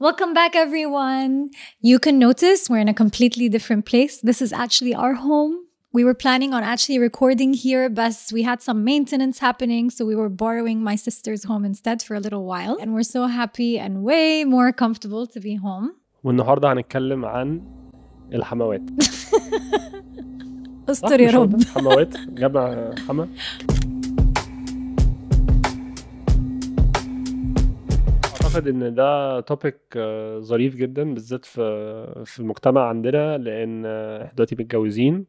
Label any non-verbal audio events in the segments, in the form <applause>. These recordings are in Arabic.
Welcome back, everyone. You can notice we're in a completely different place. This is actually our home. We were planning on actually recording here, but we had some maintenance happening. So we were borrowing my sister's home instead for a little while. And we're so happy and way more comfortable to be home. والنهارده هنتكلم عن الحموات. <laughs> استر يا رب. حموات جمع حما. <laughs> اعتقد ان ده توبيك آه، ظريف جدا بالذات في في المجتمع عندنا لان آه، احنا دلوقتي متجوزين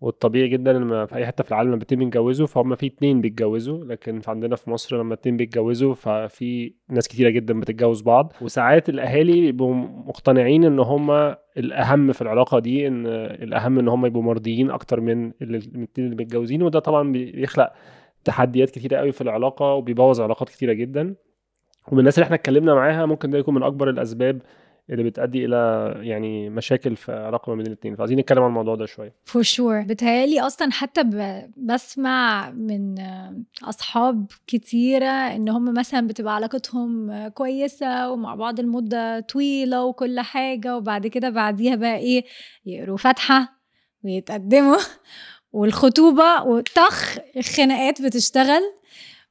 والطبيعي جدا لما في اي حته في العالم لما اتنين بيتجوزوا فهم في اتنين بيتجوزوا لكن في عندنا في مصر لما اتنين بيتجوزوا ففي ناس كتيره جدا بتتجوز بعض وساعات الاهالي بيبقوا مقتنعين ان هم الاهم في العلاقه دي ان الاهم ان هم يبقوا مرضيين اكتر من الاتنين اللي متجوزين وده طبعا بيخلق تحديات كتيرة قوي في العلاقة وبيبوظ علاقات كتيرة جدا ومن الناس اللي احنا اتكلمنا معاها ممكن ده يكون من اكبر الاسباب اللي بتؤدي الى يعني مشاكل في علاقه ما بين الاثنين فعايزين نتكلم عن الموضوع ده شويه فور شور بتهيالي اصلا حتى بسمع من اصحاب كتيره ان هم مثلا بتبقى علاقتهم كويسه ومع بعض المده طويله وكل حاجه وبعد كده بعديها بقى ايه يقروا فاتحه ويتقدموا <laughs> والخطوبه وطخ الخناقات بتشتغل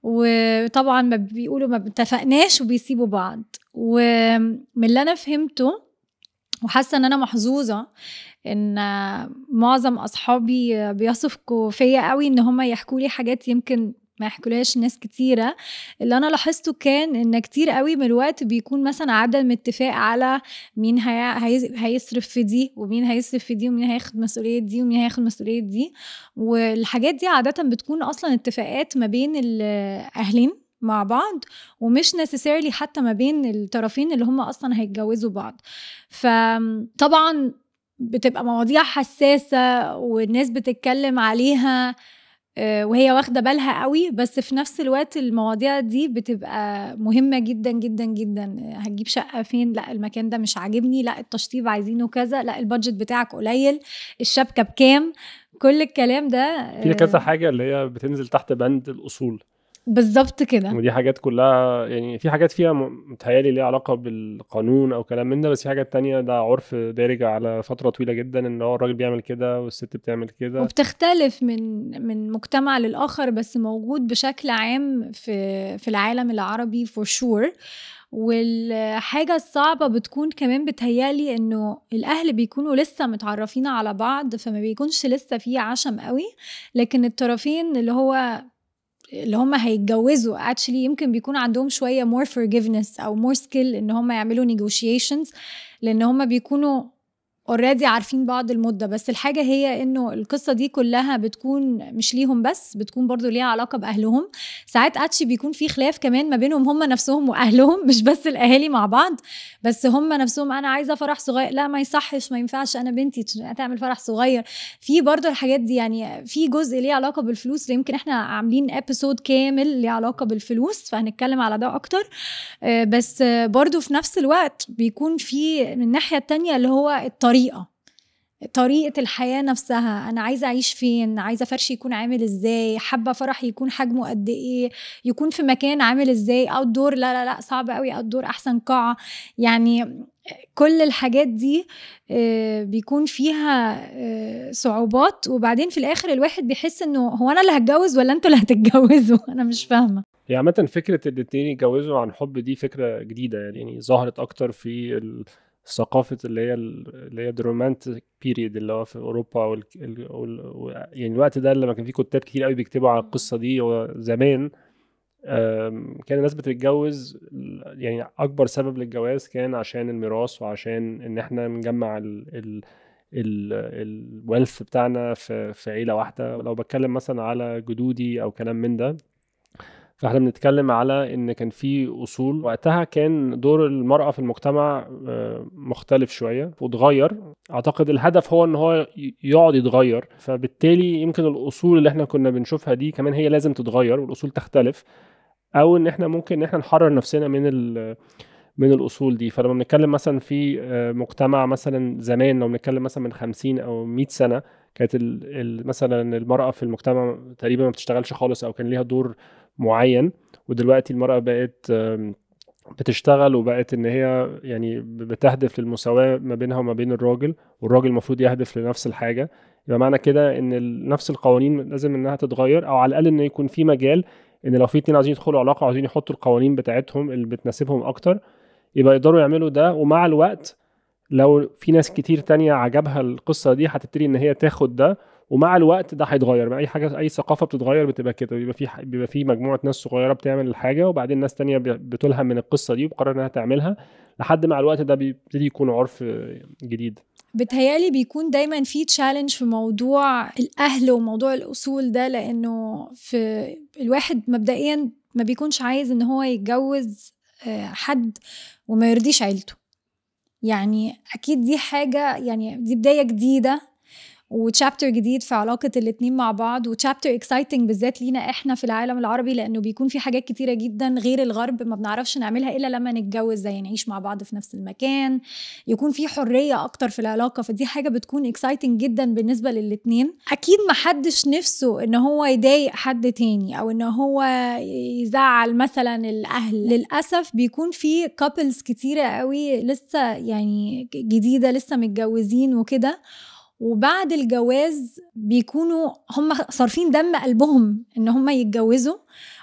وطبعا ما بيقولوا ما اتفقناش وبيسيبوا بعض ومن اللي انا فهمته وحاسه ان انا محظوظه ان معظم اصحابي بيثقوا فيا قوي ان هم يحكوا لي حاجات يمكن ما يحكولهاش ناس كتيرة اللي أنا لاحظته كان إن كتير قوي من الوقت بيكون مثلا عدم اتفاق على مين هي... هيصرف في دي ومين هيصرف في دي ومين هياخد مسؤولية دي ومين هياخد مسؤولية دي والحاجات دي عادة بتكون أصلا اتفاقات ما بين الأهلين مع بعض ومش نسيسيرلي حتى ما بين الطرفين اللي هم اصلا هيتجوزوا بعض فطبعا بتبقى مواضيع حساسة والناس بتتكلم عليها آه، وهي واخده بالها قوي بس في نفس الوقت المواضيع دي بتبقى مهمه جدا جدا جدا هتجيب شقه فين لا المكان ده مش عاجبني لا التشطيب عايزينه كذا لا البادجت بتاعك قليل الشبكه بكام كل الكلام ده في كذا آه، حاجه اللي هي بتنزل تحت بند الاصول بالظبط كده ودي حاجات كلها يعني في حاجات فيها متهيالي ليها علاقه بالقانون او كلام من ده بس في حاجات تانية ده عرف دارج على فتره طويله جدا ان هو الراجل بيعمل كده والست بتعمل كده وبتختلف من من مجتمع للاخر بس موجود بشكل عام في في العالم العربي فور شور والحاجة الصعبة بتكون كمان بتهيالي انه الاهل بيكونوا لسه متعرفين على بعض فما بيكونش لسه في عشم قوي لكن الطرفين اللي هو اللي هم هيتجوزوا اكشلي يمكن بيكون عندهم شويه مور forgiveness او مور سكيل ان هم يعملوا نيجوشيشنز لان هم بيكونوا اوريدي عارفين بعض المده بس الحاجه هي انه القصه دي كلها بتكون مش ليهم بس بتكون برضو ليها علاقه باهلهم ساعات اتش بيكون في خلاف كمان ما بينهم هم نفسهم واهلهم مش بس الاهالي مع بعض بس هم نفسهم انا عايزه فرح صغير لا ما يصحش ما ينفعش انا بنتي تعمل فرح صغير في برضو الحاجات دي يعني في جزء ليه علاقه بالفلوس يمكن احنا عاملين ابيسود كامل ليه علاقه بالفلوس فهنتكلم على ده اكتر آه، بس برضو في نفس الوقت بيكون في من الناحيه التانية اللي هو الطريق طريقه طريقة الحياة نفسها أنا عايزة أعيش فين عايزة فرشي يكون عامل إزاي حابة فرح يكون حجمه قد إيه يكون في مكان عامل إزاي أوت دور لا لا لا صعب قوي أوت دور أحسن قاعة يعني كل الحاجات دي آه، بيكون فيها آه، صعوبات وبعدين في الآخر الواحد بيحس إنه هو أنا اللي هتجوز ولا أنتوا اللي هتتجوزوا <laughs> أنا مش فاهمة هي عامة فكرة الاتنين يتجوزوا عن حب دي فكرة جديدة يعني, يعني ظهرت أكتر في ثقافه اللي هي اللي هي الرومانتيك بيريد اللي هو في اوروبا وال... وال... يعني الوقت ده لما كان في كتاب كتير قوي بيكتبوا على القصه دي زمان كان الناس بتتجوز يعني اكبر سبب للجواز كان عشان الميراث وعشان ان احنا نجمع ال الويلث بتاعنا في في عيله واحده لو بتكلم مثلا على جدودي او كلام من ده فاحنا بنتكلم على ان كان في اصول وقتها كان دور المراه في المجتمع آه، مختلف شويه واتغير اعتقد الهدف هو ان هو يقعد يتغير فبالتالي يمكن الاصول اللي احنا كنا بنشوفها دي كمان هي لازم تتغير والاصول تختلف او ان احنا ممكن ان احنا نحرر نفسنا من من الاصول دي فلما بنتكلم مثلا في آه، مجتمع مثلا زمان لو بنتكلم مثلا من 50 او 100 سنه كانت مثلا المراه في المجتمع تقريبا ما بتشتغلش خالص او كان ليها دور معين ودلوقتي المراه بقت بتشتغل وبقت ان هي يعني بتهدف للمساواه ما بينها وما بين الراجل والراجل المفروض يهدف لنفس الحاجه يبقى معنى كده ان نفس القوانين لازم انها تتغير او على الاقل ان يكون في مجال ان لو في اتنين عايزين يدخلوا علاقه عايزين يحطوا القوانين بتاعتهم اللي بتناسبهم اكتر يبقى يقدروا يعملوا ده ومع الوقت لو في ناس كتير تانية عجبها القصة دي هتبتدي ان هي تاخد ده ومع الوقت ده هيتغير اي حاجه اي ثقافه بتتغير بتبقى كده بيبقى في بيبقى في مجموعه ناس صغيره بتعمل الحاجه وبعدين ناس تانية بتلهم من القصه دي وبقرر انها تعملها لحد مع الوقت ده بيبتدي يكون عرف جديد بتهيالي بيكون دايما في تشالنج في موضوع الاهل وموضوع الاصول ده لانه في الواحد مبدئيا ما بيكونش عايز ان هو يتجوز آه، حد وما يرضيش عيلته يعني اكيد دي حاجه يعني دي بدايه جديده وتشابتر جديد في علاقه الاتنين مع بعض وتشابتر اكسايتنج بالذات لينا احنا في العالم العربي لانه بيكون في حاجات كتيره جدا غير الغرب ما بنعرفش نعملها الا لما نتجوز زي نعيش مع بعض في نفس المكان يكون في حريه اكتر في العلاقه فدي حاجه بتكون اكسايتنج جدا بالنسبه للاتنين اكيد ما حدش نفسه ان هو يضايق حد تاني او ان هو يزعل مثلا الاهل للاسف بيكون في كابلز كتيره قوي لسه يعني جديده لسه متجوزين وكده وبعد الجواز بيكونوا هم صارفين دم قلبهم ان هم يتجوزوا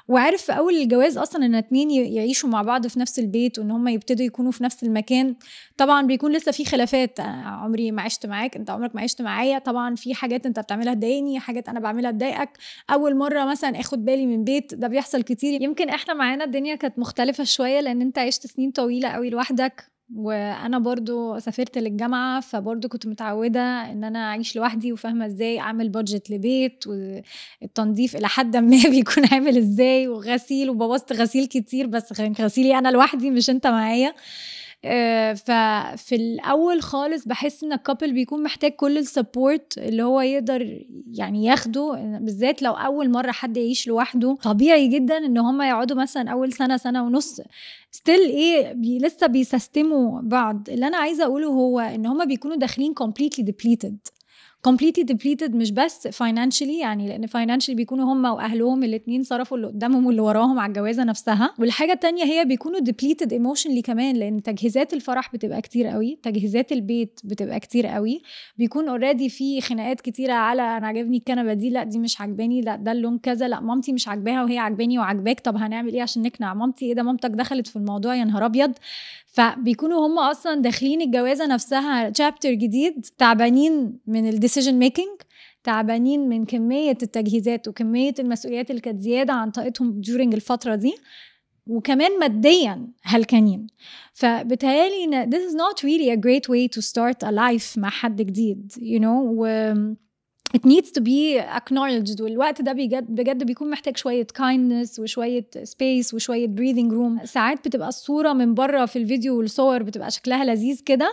وعارف في اول الجواز اصلا ان اتنين يعيشوا مع بعض في نفس البيت وان هم يبتدوا يكونوا في نفس المكان طبعا بيكون لسه في خلافات أنا آه، عمري ما عشت معاك انت عمرك ما عشت معايا طبعا في حاجات انت بتعملها تضايقني حاجات انا بعملها تضايقك اول مره مثلا اخد بالي من بيت ده بيحصل كتير يمكن احنا معانا الدنيا كانت مختلفه شويه لان انت عشت سنين طويله قوي لوحدك وانا برضو سافرت للجامعه فبرضو كنت متعوده ان انا اعيش لوحدي وفاهمه ازاي اعمل بادجت لبيت والتنظيف الى حد ما <laughs> بيكون عامل ازاي وغسيل وبوظت غسيل كتير بس كان غسيلي انا لوحدي مش انت معايا آه، ففي الاول خالص بحس ان الكابل بيكون محتاج كل السبورت اللي هو يقدر يعني ياخده بالذات لو اول مره حد يعيش لوحده طبيعي جدا ان هم يقعدوا مثلا اول سنه سنه ونص ستيل ايه بي لسه بيسستموا بعض اللي انا عايزه اقوله هو ان هم بيكونوا داخلين كومبليتلي ديبليتد كومبليتلي ديبليتد مش بس فاينانشلي يعني لان فاينانشلي بيكونوا هم واهلهم الاثنين صرفوا اللي قدامهم واللي وراهم على الجوازه نفسها والحاجه الثانيه هي بيكونوا ديبليتد ايموشنلي كمان لان تجهيزات الفرح بتبقى كتير قوي تجهيزات البيت بتبقى كتير قوي بيكون اوريدي في خناقات كتيره على انا عجبني الكنبه دي لا دي مش عجباني لا ده اللون كذا لا مامتي مش عاجباها وهي عجباني وعجباك طب هنعمل ايه عشان نقنع مامتي ايه ده مامتك دخلت في الموضوع يا نهار ابيض فبيكونوا هم اصلا داخلين الجوازه نفسها تشابتر جديد تعبانين من الدس decision ميكنج تعبانين من كمية التجهيزات وكمية المسؤوليات اللي كانت زيادة عن طاقتهم during الفترة دي وكمان ماديا هلكانين فبتهيالي this is not really a great way to start a life مع حد جديد you know و it needs to be acknowledged والوقت ده بجد, بجد بيكون محتاج شوية kindness وشوية space وشوية breathing room ساعات بتبقى الصورة من بره في الفيديو والصور بتبقى شكلها لذيذ كده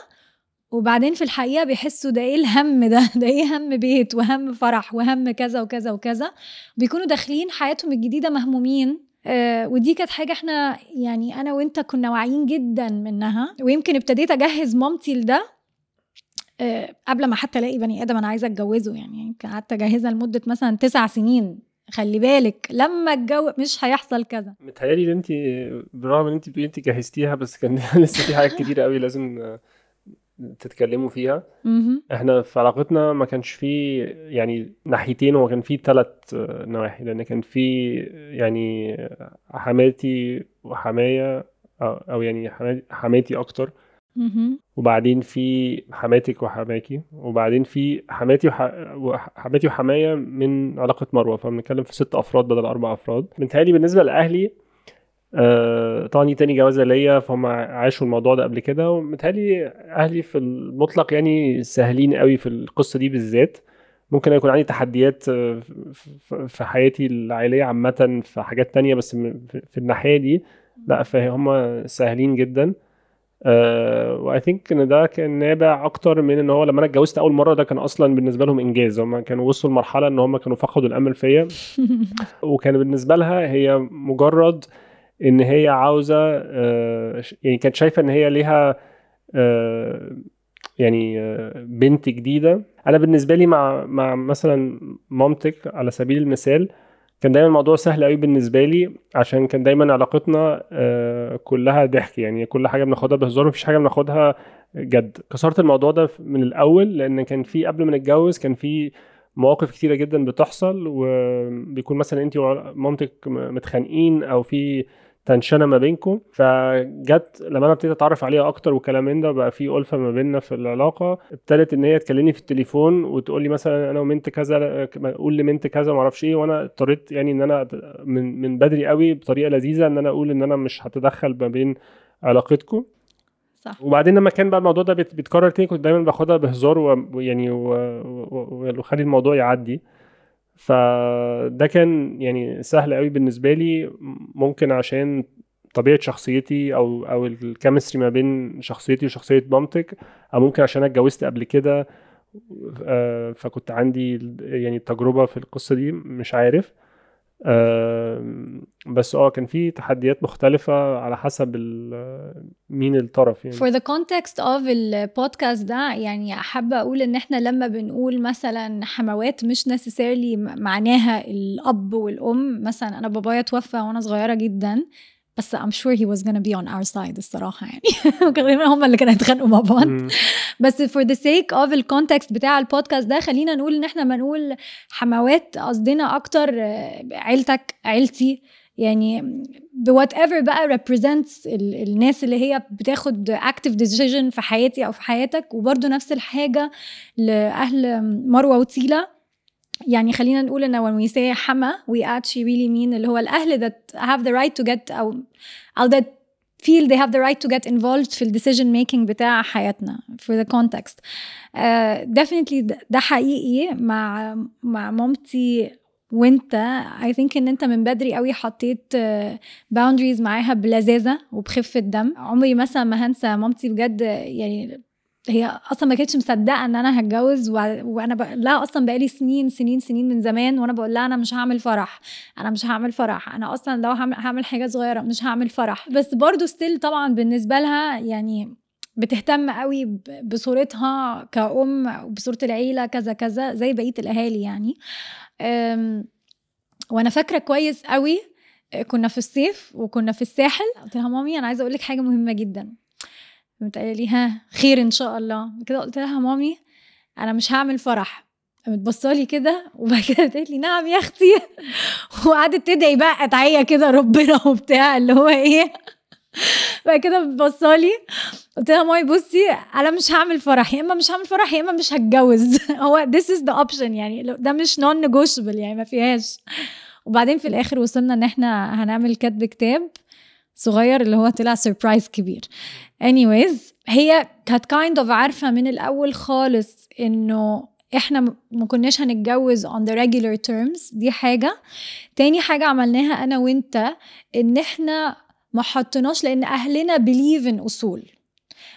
وبعدين في الحقيقه بيحسوا ده ايه الهم ده <laughs> ده ايه هم بيت وهم فرح وهم كذا وكذا وكذا بيكونوا داخلين حياتهم الجديده مهمومين آه ودي كانت حاجه احنا يعني انا وانت كنا واعيين جدا منها ويمكن ابتديت اجهز مامتي لده آه قبل ما حتى الاقي بني ادم انا عايزه اتجوزه يعني يمكن قعدت اجهزها لمده مثلا تسع سنين خلي بالك لما اتجوز مش هيحصل كذا متهيألي ان انت بالرغم ان انت انت جهزتيها بس كان <laughs> لسه في حاجات كتيره قوي لازم تتكلموا فيها مم. احنا في علاقتنا ما كانش في يعني ناحيتين هو كان في ثلاث نواحي لان كان في يعني حماتي وحمايه او يعني حماتي اكتر وبعدين في حماتك وحماكي وبعدين في حماتي وح... وحماتي وحمايه من علاقه مروه فبنتكلم في ست افراد بدل اربع افراد بنتهيألي بالنسبه لاهلي آه طبعا دي تاني جوازه ليا فهم عاشوا الموضوع ده قبل كده ومتهيألي اهلي في المطلق يعني سهلين قوي في القصه دي بالذات ممكن يكون عندي تحديات آه، في حياتي العائليه عامه في حاجات تانية بس في الناحيه دي لا فهم سهلين جدا آه، واي ثينك ان ده كان نابع اكتر من ان هو لما انا اتجوزت اول مره ده كان اصلا بالنسبه لهم انجاز هم كانوا وصلوا لمرحله ان هم كانوا فقدوا الامل فيا <laughs> وكان بالنسبه لها هي مجرد ان هي عاوزه آه، يعني كانت شايفه ان هي ليها آه، يعني آه، بنت جديده انا بالنسبه لي مع مع مثلا مامتك على سبيل المثال كان دايما الموضوع سهل قوي بالنسبه لي عشان كان دايما علاقتنا كلها ضحك يعني كل حاجه بناخدها بهزار مفيش حاجه بناخدها جد كسرت الموضوع ده من الاول لان كان في قبل ما نتجوز كان في مواقف كتيره جدا بتحصل وبيكون مثلا انت ومامتك متخانقين او في تنشنه ما بينكم فجت لما انا ابتديت اتعرف عليها اكتر وكلام من ده بقى في الفه ما بيننا في العلاقه ابتدت ان هي تكلمني في التليفون وتقول لي مثلا انا ومنت كذا قول لي منت كذا ما اعرفش ايه وانا اضطريت يعني ان انا من من بدري قوي بطريقه لذيذه ان انا اقول ان انا مش هتدخل ما بين علاقتكم صح وبعدين لما كان بقى الموضوع ده بيتكرر تاني كنت دايما باخدها بهزار ويعني وخلي الموضوع يعدي فده كان يعني سهل قوي بالنسبه لي ممكن عشان طبيعه شخصيتي او او الكيمستري ما بين شخصيتي وشخصيه مامتك او ممكن عشان انا اتجوزت قبل كده آه، فكنت عندي يعني تجربه في القصه دي مش عارف بس اه كان في تحديات مختلفة على حسب مين الطرف يعني for the context of البودكاست ده يعني حابة أقول إن إحنا لما بنقول مثلا حموات مش necessarily معناها الأب والأم مثلا أنا بابايا توفى وأنا صغيرة جدا بس ام شور هي واز gonna بي اون اور سايد الصراحه يعني غالبا <laughs> هم اللي كانوا هيتخانقوا مع بعض بس فور ذا سيك اوف الكونتكست بتاع البودكاست ده خلينا نقول ان احنا بنقول حموات قصدنا اكتر آه، عيلتك عيلتي يعني بوات ايفر بقى ريبريزنتس الناس اللي هي بتاخد اكتف ديسيجن في حياتي او في حياتك وبرده نفس الحاجه لاهل مروه وتيله يعني خلينا نقول ان when we say حما we actually really mean اللي هو الاهل that have the right to get او او that feel they have the right to get involved في الديسيجن ميكينج بتاع حياتنا for the context uh, definitely ده حقيقي مع مع مامتي وانت I think ان انت من بدري قوي حطيت آه، boundaries معاها بلذاذة وبخفة دم عمري مثلا ما هنسى مامتي بجد يعني هي اصلا ما كانتش مصدقه ان انا هتجوز وانا بقول لها اصلا بقالي سنين سنين سنين من زمان وانا بقول لها انا مش هعمل فرح انا مش هعمل فرح انا اصلا لو هعمل, هعمل حاجه صغيره مش هعمل فرح بس برضو ستيل طبعا بالنسبه لها يعني بتهتم قوي بصورتها كأم وبصورة العيلة كذا كذا زي بقية الأهالي يعني وأنا فاكرة كويس قوي آه، كنا في الصيف وكنا في الساحل قلت لها مامي أنا عايزة أقول لك حاجة مهمة جدا قامت قايله لي ها خير ان شاء الله كده قلت لها مامي انا مش هعمل فرح قامت بصالي كده وبعد كده قالت لي نعم يا اختي <laughs> وقعدت تدعي بقى قطعيه كده ربنا <laughs> وبتاع اللي هو ايه بعد كده بتبصلي قلت لها ماي بصي انا مش هعمل فرح يا اما مش هعمل فرح يا اما مش هتجوز <laughs> هو ذس از ذا اوبشن يعني ده مش نون نيجوشبل يعني ما فيهاش وبعدين في الاخر وصلنا ان احنا هنعمل كتب كتاب صغير اللي هو طلع سربرايز كبير anyways هي كانت كايند اوف عارفه من الاول خالص انه احنا ما كناش هنتجوز on the regular terms دي حاجه تاني حاجه عملناها انا وانت ان احنا ما حطيناش لان اهلنا بليف ان اصول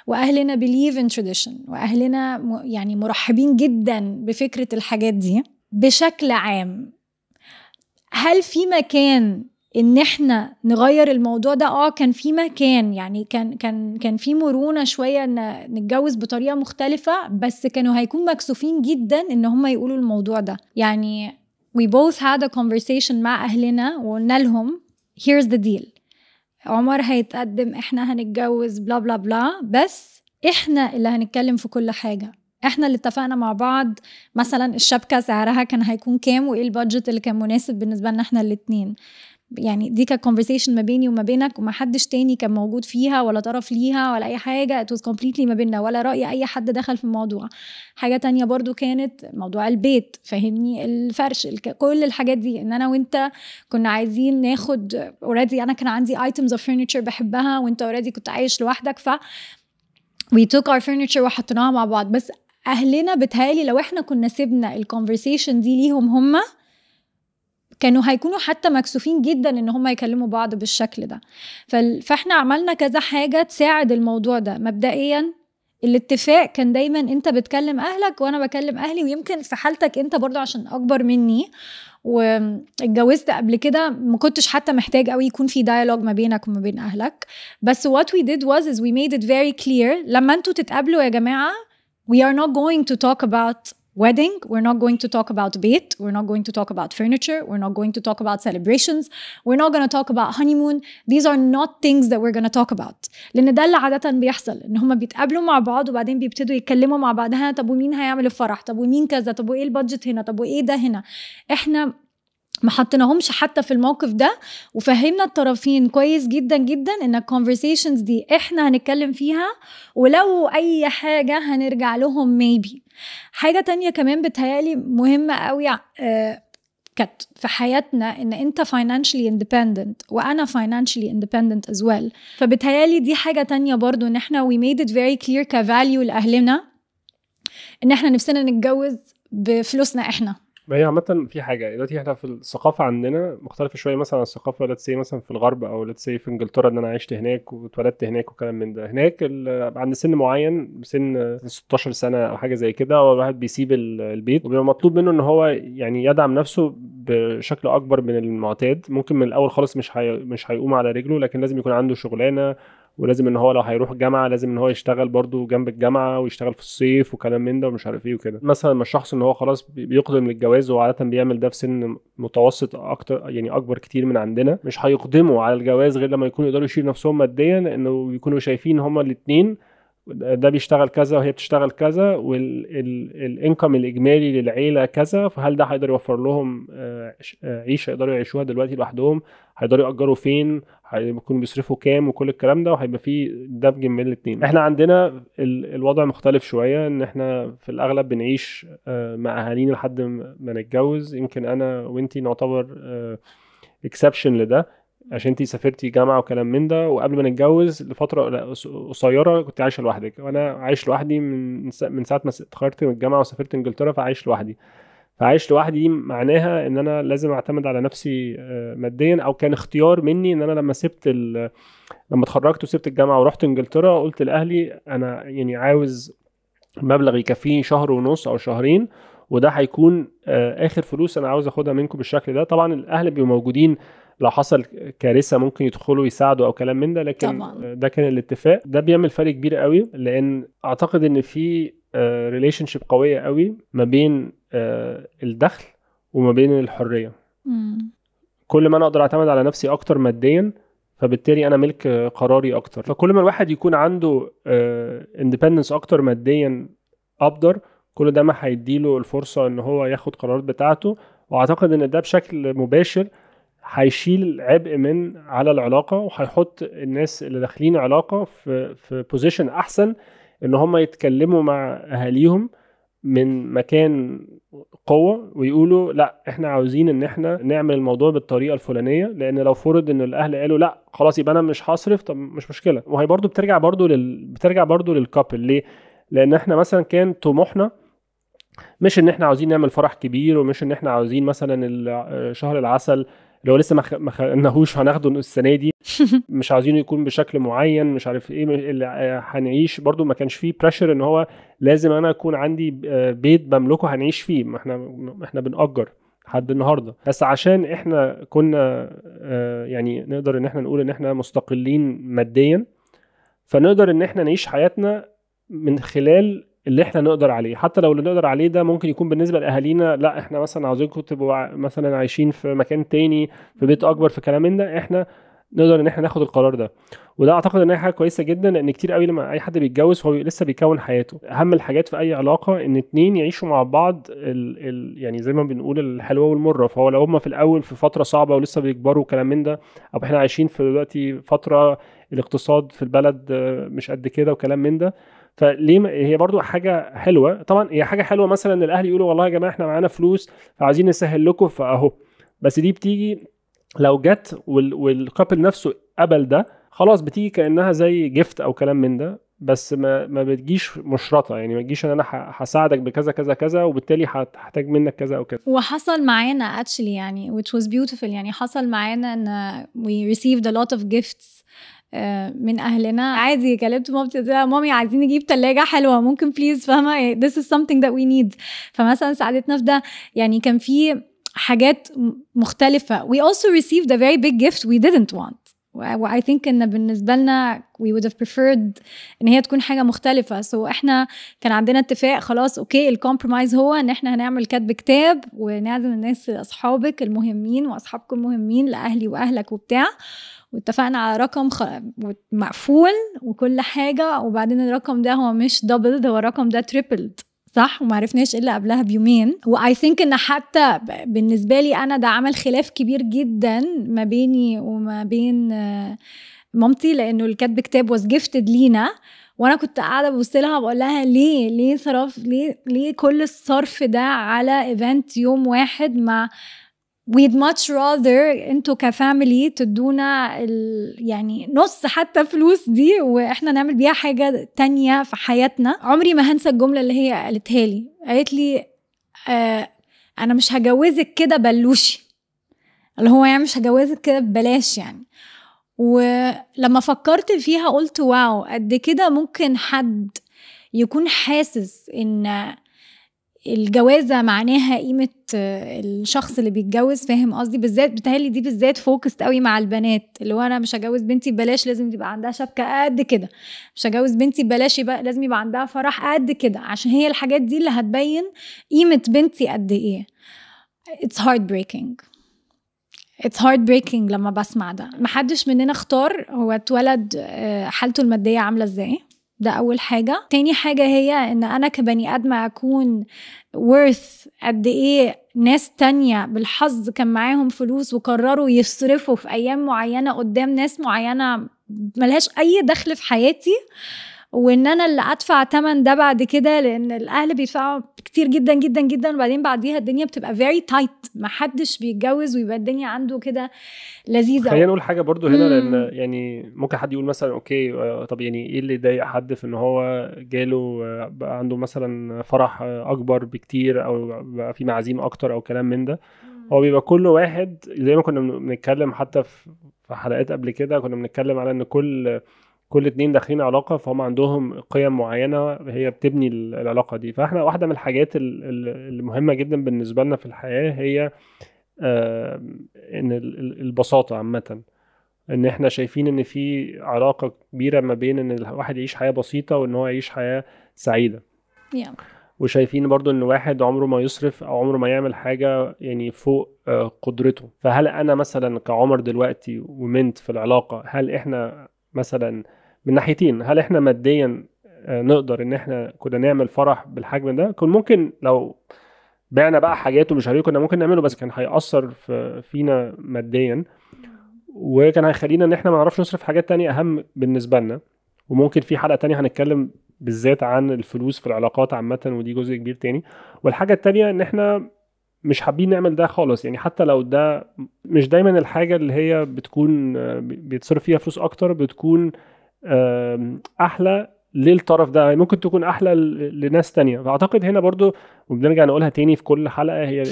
واهلنا بليف ان تراديشن واهلنا يعني مرحبين جدا بفكره الحاجات دي بشكل عام هل في مكان ان احنا نغير الموضوع ده اه كان في مكان يعني كان كان كان في مرونه شويه ان نتجوز بطريقه مختلفه بس كانوا هيكون مكسوفين جدا ان هم يقولوا الموضوع ده يعني we both had a conversation مع اهلنا وقلنا لهم here's the deal عمر هيتقدم احنا هنتجوز بلا بلا بلا بس احنا اللي هنتكلم في كل حاجه احنا اللي اتفقنا مع بعض مثلا الشبكه سعرها كان هيكون كام وايه البادجت اللي كان مناسب بالنسبه لنا احنا الاتنين يعني دي كانت كونفرسيشن ما بيني وما بينك وما حدش تاني كان موجود فيها ولا طرف ليها ولا اي حاجه ات واز كومبليتلي ما بيننا ولا راي اي حد دخل في الموضوع حاجه تانية برضو كانت موضوع البيت فاهمني الفرش كل الحاجات دي ان انا وانت كنا عايزين ناخد اوريدي انا كان عندي ايتمز اوف فرنتشر بحبها وانت اوريدي كنت عايش لوحدك ف وي توك اور فرنتشر وحطيناها مع بعض بس اهلنا بتهالي لو احنا كنا سيبنا الكونفرسيشن دي ليهم هما كانوا هيكونوا حتى مكسوفين جدا ان هم يكلموا بعض بالشكل ده فاحنا عملنا كذا حاجه تساعد الموضوع ده مبدئيا الاتفاق كان دايما انت بتكلم اهلك وانا بكلم اهلي ويمكن في حالتك انت برضو عشان اكبر مني واتجوزت قبل كده ما كنتش حتى محتاج قوي يكون في ديالوج ما بينك وما بين اهلك بس what we did was is we made it very clear لما انتوا تتقابلوا يا جماعه we are not going to talk about wedding. We're not going to talk about bait. We're not going to talk about furniture. We're not going to talk about celebrations. We're not going to talk about honeymoon. These are not things that we're going to talk about. لأن ده اللي عادة بيحصل إن هما بيتقابلوا مع بعض وبعدين بيبتدوا يتكلموا مع بعض بعضها طب ومين هيعمل الفرح؟ طب ومين كذا؟ طب وإيه البادجت هنا؟ طب وإيه ده هنا؟ إحنا ما حطيناهمش حتى في الموقف ده وفهمنا الطرفين كويس جدا جدا ان الكونفرسيشنز دي احنا هنتكلم فيها ولو اي حاجه هنرجع لهم ميبي حاجه تانية كمان بتهيالي مهمه قوي آه كانت في حياتنا ان انت financially independent وانا financially independent as well فبتهيالي دي حاجة تانية برضو ان احنا we made it very clear كفاليو لأهلنا ان احنا نفسنا نتجوز بفلوسنا احنا ما هي عامة في حاجة دلوقتي احنا في الثقافة عندنا مختلفة شوية مثلا عن الثقافة say مثلا في الغرب أو say في إنجلترا إن أنا عشت هناك واتولدت هناك وكلام من ده هناك عند سن معين سن 16 سنة أو حاجة زي كده هو الواحد بيسيب البيت وبيبقى مطلوب منه إن هو يعني يدعم نفسه بشكل أكبر من المعتاد ممكن من الأول خالص مش هي... مش هيقوم على رجله لكن لازم يكون عنده شغلانة ولازم ان هو لو هيروح جامعه لازم ان هو يشتغل برضه جنب الجامعه ويشتغل في الصيف وكلام من ده ومش عارف ايه وكده مثلا لما الشخص ان هو خلاص بيقدم للجواز وعاده بيعمل ده في سن متوسط اكتر يعني اكبر كتير من عندنا مش هيقدموا على الجواز غير لما يكونوا يقدروا يشيلوا نفسهم ماديا لانه يكونوا شايفين هما الاثنين ده بيشتغل كذا وهي بتشتغل كذا والانكم الاجمالي للعيله كذا فهل ده هيقدر يوفر لهم آه، آه، عيشه يقدروا يعيشوها دلوقتي لوحدهم هيقدروا ياجروا فين هيكونوا بيصرفوا كام وكل الكلام ده وهيبقى فيه دمج بين الاثنين احنا عندنا الوضع مختلف شويه ان احنا في الاغلب بنعيش آه، مع اهالينا لحد ما نتجوز يمكن انا وانتي نعتبر اكسبشن لده عشان انت سافرتي جامعه وكلام من ده وقبل ما نتجوز لفتره قصيره كنت عايشه لوحدك وانا عايش لوحدي من من ساعه ما اتخرجت من الجامعه وسافرت انجلترا فعايش لوحدي فعايش لوحدي دي معناها ان انا لازم اعتمد على نفسي آه، ماديا او كان اختيار مني ان انا لما سبت ال... لما اتخرجت وسبت الجامعه ورحت انجلترا قلت لاهلي انا يعني عاوز مبلغ يكفيني شهر ونص او شهرين وده هيكون آه، اخر فلوس انا عاوز اخدها منكم بالشكل ده طبعا الاهل بيبقوا موجودين لو حصل كارثه ممكن يدخلوا يساعدوا او كلام من ده لكن طبعا. ده كان الاتفاق ده بيعمل فرق كبير قوي لان اعتقد ان في ريليشن آه، شيب قويه قوي ما بين آه، الدخل وما بين الحريه م. كل ما انا اقدر اعتمد على نفسي اكتر ماديا فبالتالي انا ملك قراري اكتر فكل ما الواحد يكون عنده اندبندنس آه، اكتر ماديا ابدر كل ده ما هيديله الفرصه ان هو ياخد قرارات بتاعته واعتقد ان ده بشكل مباشر هيشيل عبء من على العلاقه وهيحط الناس اللي داخلين علاقه في في بوزيشن احسن ان هم يتكلموا مع اهاليهم من مكان قوة ويقولوا لا احنا عاوزين ان احنا نعمل الموضوع بالطريقة الفلانية لان لو فرض ان الاهل قالوا لا خلاص يبقى انا مش هصرف طب مش مشكلة وهي برضو بترجع برضو لل... بترجع برضو للكابل ليه؟ لان احنا مثلا كان طموحنا مش ان احنا عاوزين نعمل فرح كبير ومش ان احنا عاوزين مثلا آه، شهر العسل لو لسه ما مخ... خدناهوش هناخده السنه دي <laughs> مش عايزينه يكون بشكل معين مش عارف ايه اللي آه، هنعيش برده ما كانش فيه بريشر ان هو لازم انا اكون عندي آه، بيت بملكه هنعيش فيه ما احنا احنا بنأجر لحد النهارده بس عشان احنا كنا آه، يعني نقدر ان احنا نقول ان احنا مستقلين ماديا فنقدر ان احنا نعيش حياتنا من خلال اللي احنا نقدر عليه حتى لو اللي نقدر عليه ده ممكن يكون بالنسبه لاهالينا لا احنا مثلا عاوزينكم تبقوا مثلا عايشين في مكان تاني في بيت اكبر في كلام من ده احنا نقدر ان احنا ناخد القرار ده وده اعتقد ان هي حاجه كويسه جدا لان كتير قوي لما اي حد بيتجوز هو لسه بيكون حياته اهم الحاجات في اي علاقه ان اتنين يعيشوا مع بعض الـ الـ يعني زي ما بنقول الحلوه والمره فهو لو هما في الاول في فتره صعبه ولسه بيكبروا وكلام من ده او احنا عايشين في دلوقتي فتره الاقتصاد في البلد مش قد كده وكلام من ده فليه هي برضو حاجه حلوه طبعا هي حاجه حلوه مثلا الاهلي يقولوا والله يا جماعه احنا معانا فلوس فعايزين نسهل لكم فاهو بس دي بتيجي لو جت والكابل نفسه قبل ده خلاص بتيجي كانها زي جفت او كلام من ده بس ما ما بتجيش مشرطه يعني ما تجيش ان انا هساعدك بكذا كذا كذا وبالتالي هحتاج منك كذا او كذا وحصل معانا اكشلي يعني which was beautiful يعني حصل معانا ان we received a lot of gifts آه، من اهلنا عادي كلمت مامتي قلت لها مامي عايزين نجيب ثلاجه حلوه ممكن بليز فاهمه يعني this is something that we need فمثلا ساعدتنا في ده يعني كان في حاجات مختلفة we also received a very big gift we didn't want واي ثينك ان بالنسبه لنا وي وود هاف بريفيرد ان هي تكون حاجه مختلفه سو so احنا كان عندنا اتفاق خلاص اوكي الكومبرومايز هو ان احنا هنعمل كاتب كتاب ونعزم الناس اصحابك المهمين واصحابكم المهمين لاهلي واهلك وبتاع واتفقنا على رقم خ... مقفول وكل حاجه وبعدين الرقم ده هو مش دبل ده هو الرقم ده تريبلد صح وما عرفناش إيه الا قبلها بيومين واي ثينك ان حتى بالنسبه لي انا ده عمل خلاف كبير جدا ما بيني وما بين آه، مامتي لانه الكاتب كتاب واز جيفتد لينا وانا كنت قاعده ببص لها بقول لها ليه ليه صرف ليه ليه كل الصرف ده على ايفنت يوم واحد مع we'd much rather انتوا كفاميلي تدونا ال... يعني نص حتى فلوس دي واحنا نعمل بيها حاجه تانية في حياتنا عمري ما هنسى الجمله اللي هي قالتها لي قالت لي آه انا مش هجوزك كده بلوشي اللي هو يعني مش هجوزك كده ببلاش يعني ولما فكرت فيها قلت واو قد كده ممكن حد يكون حاسس ان الجوازه معناها قيمه آه، الشخص اللي بيتجوز فاهم قصدي بالذات بتهيألي دي بالذات فوكست قوي مع البنات اللي هو انا مش هجوز بنتي ببلاش لازم تبقى عندها شبكه قد كده مش هجوز بنتي ببلاش يبقى لازم يبقى عندها فرح قد كده عشان هي الحاجات دي اللي هتبين قيمه بنتي قد ايه اتس heartbreaking بريكنج اتس بريكنج لما بسمع ده محدش مننا اختار هو اتولد آه، حالته الماديه عامله ازاي ده أول حاجة تاني حاجة هي إن أنا كبني آدمة أكون worth قد إيه ناس تانية بالحظ كان معاهم فلوس وقرروا يصرفوا في أيام معينة قدام ناس معينة ملهاش أي دخل في حياتي آه وان انا اللي ادفع تمن ده بعد كده لان الاهل بيدفعوا كتير جدا جدا جدا وبعدين بعديها الدنيا بتبقى فيري تايت ما حدش بيتجوز ويبقى الدنيا عنده كده لذيذه خلينا نقول حاجه برضو هنا لان يعني ممكن حد يقول مثلا اوكي آه، طب يعني ايه اللي يضايق حد في ان هو جاله آه، بقى عنده مثلا فرح آه، اكبر بكتير او بقى في معازيم اكتر او كلام من ده هو بيبقى كل واحد زي ما كنا بنتكلم حتى في حلقات قبل كده كنا بنتكلم على ان كل كل اتنين داخلين علاقه فهم عندهم قيم معينه هي بتبني العلاقه دي فاحنا واحده من الحاجات المهمه جدا بالنسبه لنا في الحياه هي ان البساطه عامه ان احنا شايفين ان في علاقه كبيره ما بين ان الواحد يعيش حياه بسيطه وان هو يعيش حياه سعيده yeah. وشايفين برضو ان واحد عمره ما يصرف او عمره ما يعمل حاجه يعني فوق آه، قدرته فهل انا مثلا كعمر دلوقتي ومنت في العلاقه هل احنا مثلا من ناحيتين هل احنا ماديا آه، نقدر ان احنا كنا نعمل فرح بالحجم ده كان ممكن لو بعنا بقى حاجات ومش عارف إيه كنا ممكن نعمله بس كان هيأثر في فينا ماديا وكان هيخلينا ان احنا ما نعرفش نصرف حاجات تانية اهم بالنسبه لنا وممكن في حلقه تانية هنتكلم بالذات عن الفلوس في العلاقات عامه ودي جزء كبير تاني والحاجه التانية ان احنا مش حابين نعمل ده خالص يعني حتى لو ده مش دايما الحاجه اللي هي بتكون آه، بيتصرف فيها فلوس اكتر بتكون احلى للطرف ده يعني ممكن تكون احلى لناس تانية فاعتقد هنا برضو وبنرجع نقولها تاني في كل حلقه هي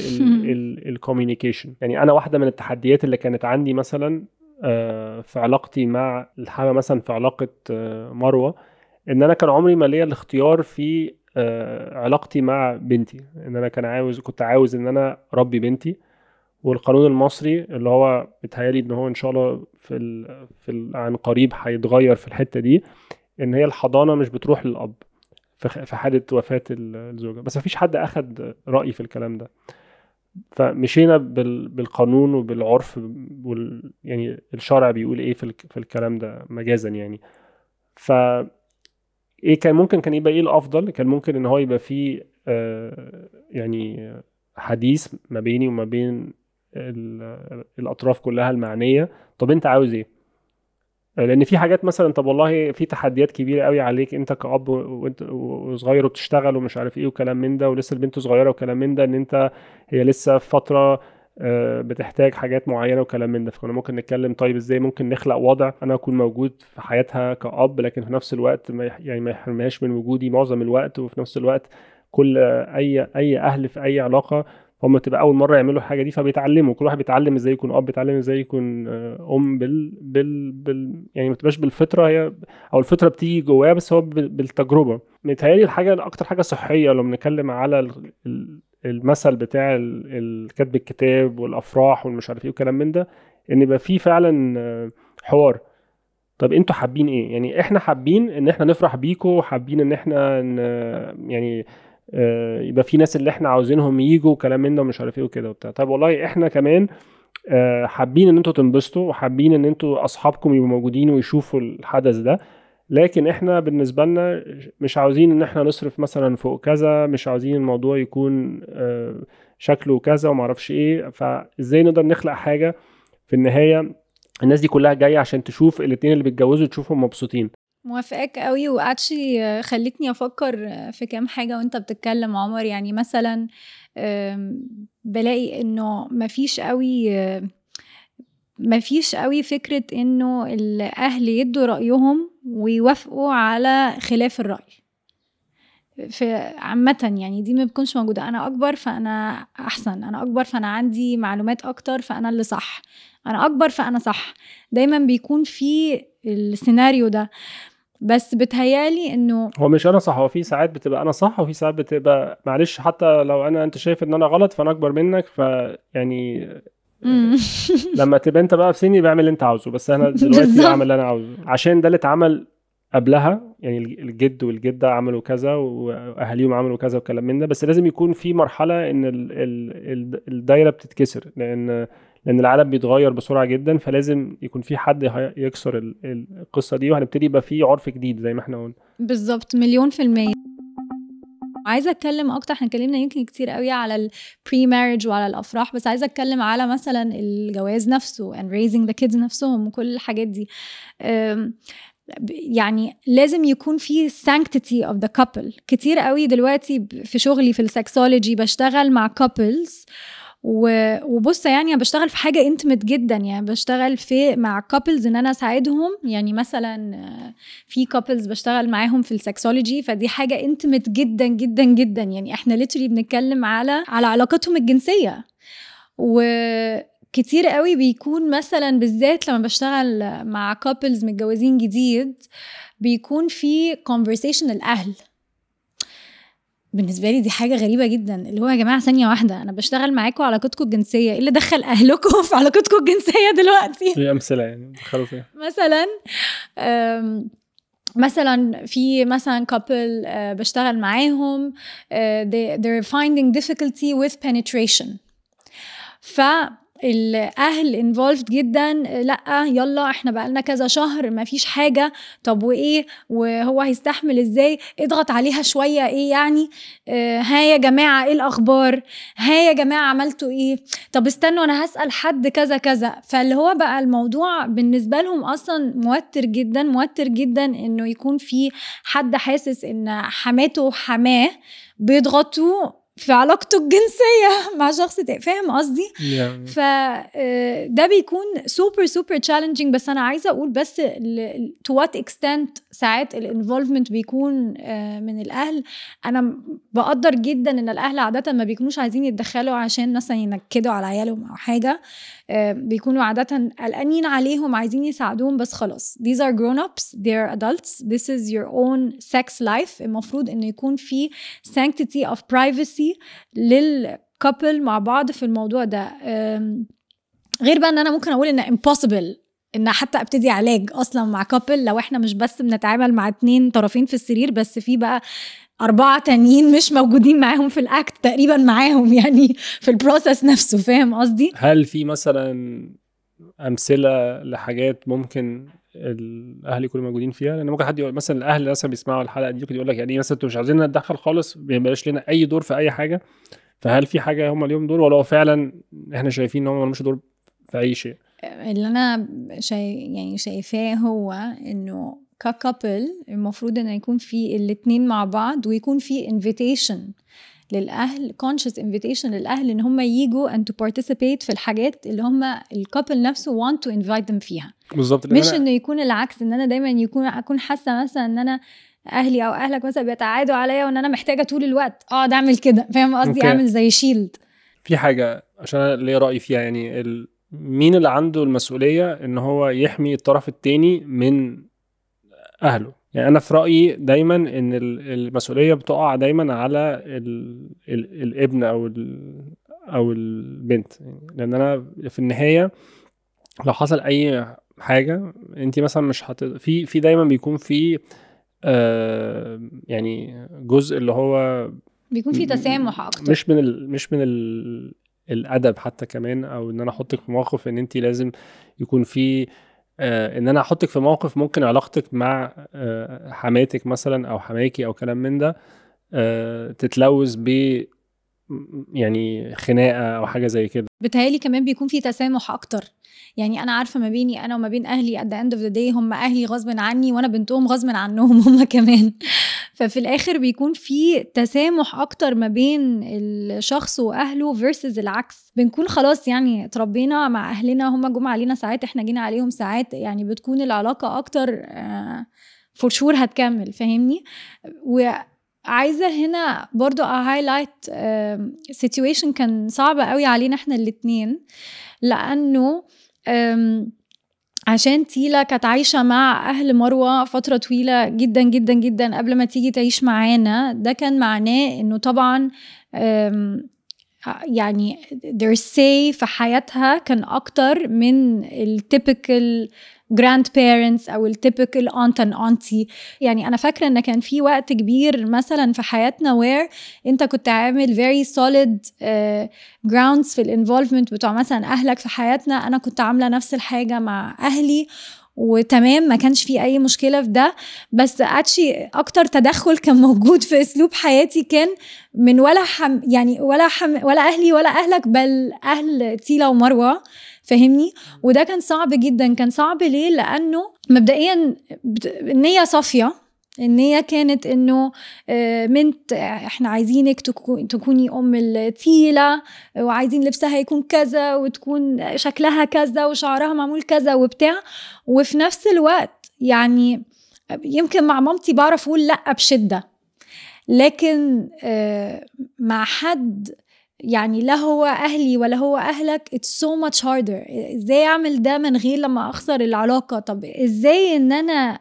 الكوميونيكيشن <laughs> يعني انا واحده من التحديات اللي كانت عندي مثلا آه، في علاقتي مع الحالة مثلا في علاقه آه، مروه ان انا كان عمري ما ليا الاختيار في آه، علاقتي مع بنتي ان انا كان عاوز كنت عاوز ان انا اربي بنتي والقانون المصري اللي هو بيتهيألي ان هو ان شاء الله في ال في ال عن قريب هيتغير في الحته دي ان هي الحضانه مش بتروح للاب في حاله وفاه الزوجه بس مفيش حد اخد راي في الكلام ده فمشينا بالقانون وبالعرف وال يعني الشرع بيقول ايه في, في الكلام ده مجازا يعني ف ايه كان ممكن كان يبقى ايه الافضل كان ممكن ان هو يبقى فيه آه يعني حديث ما بيني وما بين الاطراف كلها المعنيه طب انت عاوز ايه لان في حاجات مثلا طب والله في تحديات كبيره قوي عليك انت كاب وانت وصغير وبتشتغل ومش عارف ايه وكلام من ده ولسه البنت صغيره وكلام من ده ان انت هي لسه في فتره آه، بتحتاج حاجات معينه وكلام من ده فكنا ممكن نتكلم طيب ازاي ممكن نخلق وضع انا اكون موجود في حياتها كاب لكن في نفس الوقت ما يعني ما يحرمهاش من وجودي معظم الوقت وفي نفس الوقت كل اي اي اهل في اي علاقه هم تبقى اول مره يعملوا الحاجه دي فبيتعلموا كل واحد بيتعلم ازاي يكون اب بيتعلم ازاي يكون آه، ام بال بال, بال يعني ما تبقاش بالفطره هي او الفطره بتيجي جواه بس هو بالتجربه متهيألي الحاجه اكتر حاجه صحيه لو بنتكلم على المثل بتاع كتب الكتاب والافراح والمش عارف ايه والكلام من ده ان يبقى فيه فعلا آه، حوار طب انتوا حابين ايه يعني احنا حابين ان احنا نفرح بيكم وحابين ان احنا يعني آه، يبقى في ناس اللي احنا عاوزينهم يجوا وكلام من ده ومش عارف ايه وكده وبتاع طب والله احنا كمان آه، حابين ان انتوا تنبسطوا وحابين ان انتوا اصحابكم يبقوا موجودين ويشوفوا الحدث ده لكن احنا بالنسبه لنا مش عاوزين ان احنا نصرف مثلا فوق كذا مش عاوزين الموضوع يكون آه، شكله كذا ومعرفش ايه فازاي نقدر نخلق حاجه في النهايه الناس دي كلها جايه عشان تشوف الاثنين اللي بيتجوزوا تشوفهم مبسوطين موافقاك قوي واكشلي خلتني افكر في كام حاجه وانت بتتكلم عمر يعني مثلا بلاقي انه مفيش قوي مفيش قوي فكره انه الاهل يدوا رايهم ويوافقوا على خلاف الراي في عامة يعني دي ما بتكونش موجودة أنا أكبر فأنا أحسن أنا أكبر فأنا عندي معلومات أكتر فأنا اللي صح أنا أكبر فأنا صح دايما بيكون في السيناريو ده بس بتهيالي انه هو مش انا صح هو في ساعات بتبقى انا صح وفي ساعات بتبقى معلش حتى لو انا انت شايف ان انا غلط فانا اكبر منك فيعني <laughs> لما تبقى انت بقى في سني بعمل اللي انت عاوزه بس انا <laughs> دلوقتي بعمل اللي انا عاوزه عشان ده اللي اتعمل قبلها يعني الجد والجده عملوا كذا واهاليهم عملوا كذا وكلام من ده بس لازم يكون في مرحله ان الدايره بتتكسر لان لان العالم بيتغير بسرعه جدا فلازم يكون في حد يكسر القصه دي وهنبتدي يبقى في عرف جديد زي ما احنا قلنا بالظبط مليون في الميه عايزه اتكلم اكتر احنا اتكلمنا يمكن كتير قوي على البري مارج وعلى الافراح بس عايزه اتكلم على مثلا الجواز نفسه and raising the kids نفسهم وكل الحاجات دي يعني لازم يكون في sanctity of the couple كتير قوي دلوقتي في شغلي في السكسولوجي بشتغل مع couples وبص يعني انا بشتغل في حاجه انتمت جدا يعني بشتغل في مع كابلز ان انا اساعدهم يعني مثلا آه، في كابلز بشتغل معاهم في السكسولوجي فدي حاجه انتمت جدا جدا جدا يعني احنا ليتري بنتكلم على على علاقتهم الجنسيه و كتير قوي بيكون مثلا بالذات لما بشتغل مع كابلز متجوزين جديد بيكون في conversation الاهل بالنسبه لي دي حاجه غريبه جدا اللي هو يا جماعه ثانيه واحده انا بشتغل معاكم علاقتكم الجنسيه ايه اللي دخل اهلكم <laughs> في علاقتكم الجنسيه دلوقتي في امثله يعني دخلوا فيها مثلا مثلا في مثلا كابل آه، بشتغل معاهم آه، they're finding difficulty with penetration ف الاهل انفولفد جدا لا يلا احنا بقى لنا كذا شهر ما فيش حاجه طب وايه وهو هيستحمل ازاي اضغط عليها شويه ايه يعني آه، ها يا جماعه ايه الاخبار ها يا جماعه عملتوا ايه طب استنوا انا هسال حد كذا كذا فاللي هو بقى الموضوع بالنسبه لهم اصلا موتر جدا موتر جدا انه يكون في حد حاسس ان حماته وحماه بيضغطوا في علاقته الجنسيه مع شخص تاني فاهم قصدي فده آه، بيكون سوبر سوبر تشالنجينج بس انا عايزه اقول بس تو وات اكستنت ساعات الانفولفمنت بيكون آه، من الاهل انا بقدر جدا ان الاهل عاده ما بيكونوش عايزين يتدخلوا عشان مثلا ينكدوا على عيالهم او حاجه آه، بيكونوا عادة قلقانين عليهم عايزين يساعدوهم بس خلاص these are grown ups they are adults this is your own sex life المفروض انه يكون في sanctity of privacy للكابل مع بعض في الموضوع ده غير بقى ان انا ممكن اقول ان impossible ان حتى ابتدي علاج اصلا مع كابل لو احنا مش بس بنتعامل مع اتنين طرفين في السرير بس في بقى أربعة تانيين مش موجودين معاهم في الأكت تقريبا معاهم <laughs> يعني في البروسس نفسه فاهم قصدي؟ هل في مثلا أمثلة لحاجات ممكن الاهل يكونوا موجودين فيها لان ممكن حد يقول مثلا الاهل مثلا بيسمعوا الحلقه دي ممكن يقول لك يعني إيه مثلا انتوا مش عايزين نتدخل خالص ما يبقاش لنا اي دور في اي حاجه فهل في حاجه هم ليهم دور ولا هو فعلا احنا شايفين ان هم مالهمش دور في اي شيء اللي انا شاي يعني شايفاه هو انه ككابل المفروض ان يكون في الاثنين مع بعض ويكون في انفيتيشن للاهل conscious invitation للاهل ان هم ييجوا and to participate في الحاجات اللي هم الكابل نفسه want to invite them فيها بالظبط مش أنا... انه يكون العكس ان انا دايما يكون اكون حاسه مثلا ان انا اهلي او اهلك مثلا بيتعادوا عليا وان انا محتاجه طول الوقت اقعد آه، اعمل كده فاهم قصدي اعمل زي شيلد في حاجه عشان انا ليا راي فيها يعني ال... مين اللي عنده المسؤوليه ان هو يحمي الطرف الثاني من اهله يعني انا في رايي دايما ان المسؤوليه بتقع دايما على الـ الـ الابن او الـ او البنت لان انا في النهايه لو حصل اي حاجه انت مثلا مش هت في في دايما بيكون في آه يعني جزء اللي هو بيكون في تسامح اكتر مش من الـ مش من الـ الادب حتى كمان او ان انا احطك في موقف ان انت لازم يكون في آه، ان انا احطك في موقف ممكن علاقتك مع آه، حماتك مثلا او حماكي او كلام من ده آه، تتلوث ب يعني خناقه او حاجه زي كده بتهيألي كمان بيكون في تسامح اكتر يعني انا عارفه ما بيني انا وما بين اهلي at the end of the day هم اهلي غصب عني وانا بنتهم غصب عنهم <laughs> هم كمان ففي الاخر بيكون في تسامح اكتر ما بين الشخص واهله versus العكس بنكون خلاص يعني اتربينا مع اهلنا هم جم علينا ساعات احنا جينا عليهم ساعات يعني بتكون العلاقه اكتر فور آه، شور هتكمل فاهمني و عايزه هنا برضو اهايلايت سيتويشن كان صعبه قوي علينا احنا الاتنين لانه عشان تيلا كانت عايشة مع أهل مروة فترة طويلة جدا جدا جدا قبل ما تيجي تعيش معانا ده كان معناه إنه طبعا يعني their say في حياتها كان أكتر من التيبكال جراند بيرنتس او التيبكال اونت اند اونتي يعني انا فاكره ان كان في وقت كبير مثلا في حياتنا وير انت كنت عامل فيري سوليد جراوندز في الانفولفمنت بتوع مثلا اهلك في حياتنا انا كنت عامله نفس الحاجه مع اهلي وتمام ما كانش في اي مشكله في ده بس اتشي اكتر تدخل كان موجود في اسلوب حياتي كان من ولا حم يعني ولا حم ولا اهلي ولا اهلك بل اهل تيلا ومروه فاهمني وده كان صعب جدا كان صعب ليه لانه مبدئيا النيه صافيه النية كانت انه منت آه، احنا عايزينك تكوني ام التيلة وعايزين لبسها يكون كذا وتكون شكلها كذا وشعرها معمول كذا وبتاع وفي نفس الوقت يعني يمكن مع مامتي بعرف اقول لا بشدة لكن آه، مع حد يعني لا هو اهلي ولا هو اهلك اتس سو ماتش هاردر ازاي اعمل ده من غير لما اخسر العلاقه طب ازاي ان انا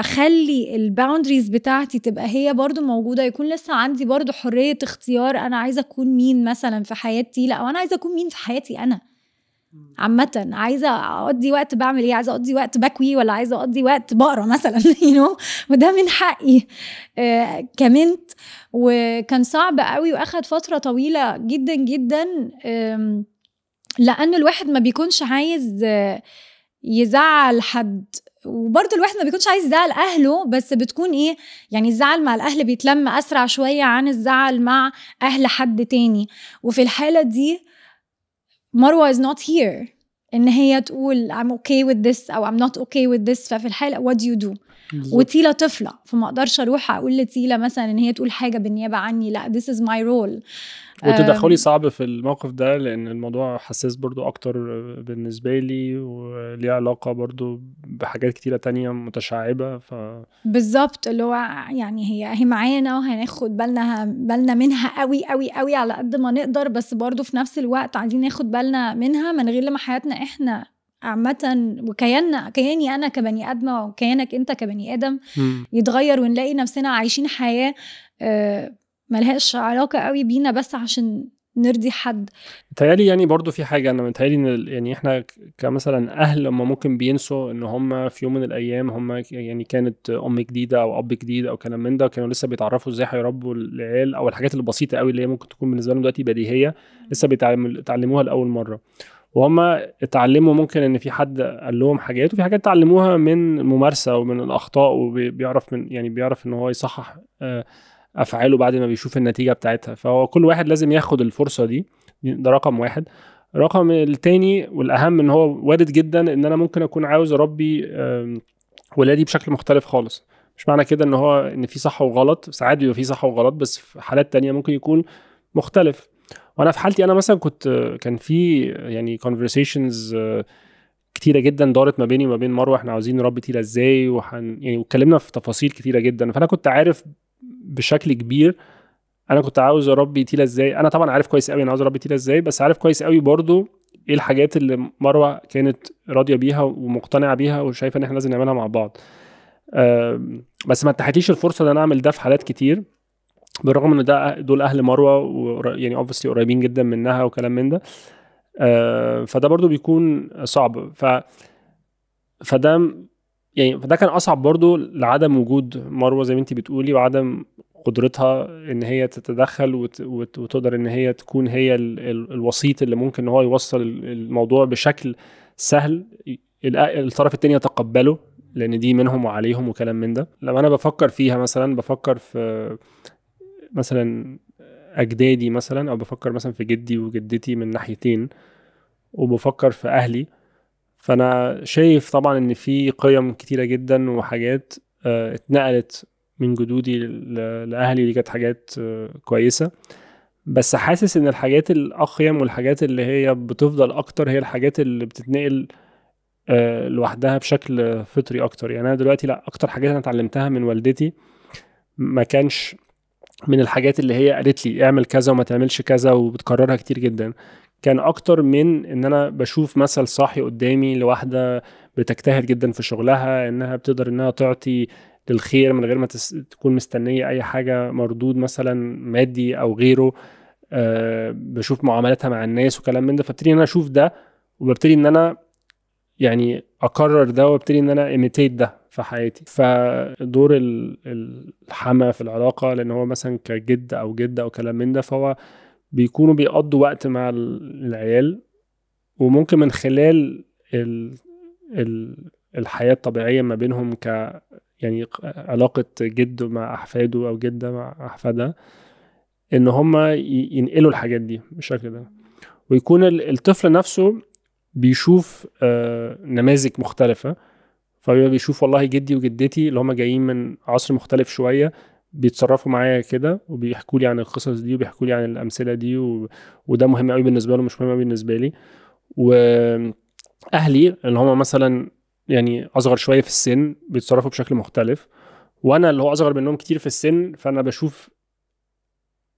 اخلي الباوندريز بتاعتي تبقى هي برضو موجوده يكون لسه عندي برضو حريه اختيار انا عايزه اكون مين مثلا في حياتي لا وانا عايزه اكون مين في حياتي انا عامة عايزة أقضي وقت بعمل إيه عايزة أقضي وقت بكوي ولا عايزة أقضي وقت بقرا مثلا يو <laughs> نو وده من حقي آه كمنت وكان صعب قوي وأخد فترة طويلة جدا جدا لأن الواحد ما بيكونش عايز آه، يزعل حد وبرضه الواحد ما بيكونش عايز يزعل اهله بس بتكون ايه يعني الزعل مع الاهل بيتلم اسرع شويه عن الزعل مع اهل حد تاني وفي الحاله دي مروه not here, and ان هي تقول I'm okay with this او I'm not okay with this ففي الحالة what do you do وتيلا طفله فما اقدرش اروح اقول لتيلا مثلا ان هي تقول حاجه بالنيابه عني لا ذيس از ماي رول وتدخلي صعب في الموقف ده لان الموضوع حساس برضو اكتر بالنسبه لي وليه علاقه برضو بحاجات كتيره تانية متشعبه ف بالظبط اللي هو يعني هي هي معانا وهناخد بالنا بالنا منها قوي قوي قوي على قد ما نقدر بس برضو في نفس الوقت عايزين ناخد بالنا منها من غير لما حياتنا احنا عامة وكياننا كياني أنا كبني آدمة وكيانك أنت كبني آدم يتغير ونلاقي نفسنا عايشين حياة آه، ملهاش علاقة قوي بينا بس عشان نرضي حد متهيألي يعني برضو في حاجة أنا متهيألي إن يعني إحنا كمثلا أهل هم ممكن بينسوا إن هم في يوم من الأيام هم يعني كانت أم جديدة أو أب جديد أو كلام من ده كانوا لسه بيتعرفوا إزاي هيربوا العيال أو الحاجات البسيطة قوي اللي هي ممكن تكون بالنسبة لهم دلوقتي بديهية لسه بيتعلموها لأول مرة وهم اتعلموا ممكن ان في حد قال لهم حاجات وفي حاجات اتعلموها من الممارسه ومن الاخطاء وبيعرف من يعني بيعرف ان هو يصحح آه، افعاله بعد ما بيشوف النتيجه بتاعتها فهو كل واحد لازم ياخد الفرصه دي ده رقم واحد رقم التاني والاهم ان هو وارد جدا ان انا ممكن اكون عاوز اربي ولادي بشكل مختلف خالص مش معنى كده ان هو ان في صح وغلط ساعات بيبقى في صح وغلط بس في حالات تانية ممكن يكون مختلف وانا في حالتي انا مثلا كنت كان في يعني كونفرسيشنز آه، كتيره جدا دارت ما بيني وما بين مروه احنا عاوزين نربي تيلا ازاي وحن يعني واتكلمنا في تفاصيل كتيره جدا فانا كنت عارف بشكل كبير انا كنت عاوز اربي تيلا ازاي انا طبعا عارف كويس قوي انا عاوز اربي تيلا ازاي بس عارف كويس قوي برضو ايه الحاجات اللي مروه كانت راضيه بيها ومقتنعه بيها وشايفه ان احنا لازم نعملها مع بعض بس ما اتاحتليش الفرصه ان انا اعمل ده في حالات كتير بالرغم ان ده دول اهل مروه يعني اوبسلي قريبين جدا منها وكلام من ده آه، فده برضو بيكون صعب ف فده يعني فده كان اصعب برضو لعدم وجود مروه زي ما انت بتقولي وعدم قدرتها ان هي تتدخل وتقدر ان هي تكون هي الوسيط اللي ممكن ان هو يوصل الموضوع بشكل سهل الطرف الثاني يتقبله لان دي منهم وعليهم وكلام من ده لما انا بفكر فيها مثلا بفكر في مثلا اجدادي مثلا او بفكر مثلا في جدي وجدتي من ناحيتين وبفكر في اهلي فانا شايف طبعا ان في قيم كتيره جدا وحاجات آه، اتنقلت من جدودي لاهلي دي كانت حاجات آه، كويسه بس حاسس ان الحاجات الاقيم والحاجات اللي هي بتفضل اكتر هي الحاجات اللي بتتنقل آه، لوحدها بشكل فطري اكتر يعني انا دلوقتي لا اكتر حاجات انا اتعلمتها من والدتي ما كانش من الحاجات اللي هي قالت لي اعمل كذا وما تعملش كذا وبتكررها كتير جدا كان اكتر من ان انا بشوف مثل صاحي قدامي لواحده بتجتهد جدا في شغلها انها بتقدر انها تعطي للخير من غير ما تس... تكون مستنيه اي حاجه مردود مثلا مادي او غيره أه بشوف معاملاتها مع الناس وكلام من ده فابتدي ان انا اشوف ده وببتدي ان انا يعني اكرر ده وابتدي ان انا ايميتيت ده في حياتي فدور الحما في العلاقه لان هو مثلا كجد او جده او كلام من ده فهو بيكونوا بيقضوا وقت مع العيال وممكن من خلال ال ال الحياه الطبيعيه ما بينهم ك يعني علاقه جد مع احفاده او جده مع احفادها ان هم ينقلوا الحاجات دي بالشكل ده ويكون الطفل نفسه بيشوف آه، نماذج مختلفه فبيبقى بيشوف والله جدي وجدتي اللي هم جايين من عصر مختلف شويه بيتصرفوا معايا كده وبيحكوا لي عن القصص دي وبيحكوا لي عن الامثله دي و... وده مهم قوي بالنسبه له مش مهم قوي بالنسبه لي واهلي اللي هم مثلا يعني اصغر شويه في السن بيتصرفوا بشكل مختلف وانا اللي هو اصغر منهم كتير في السن فانا بشوف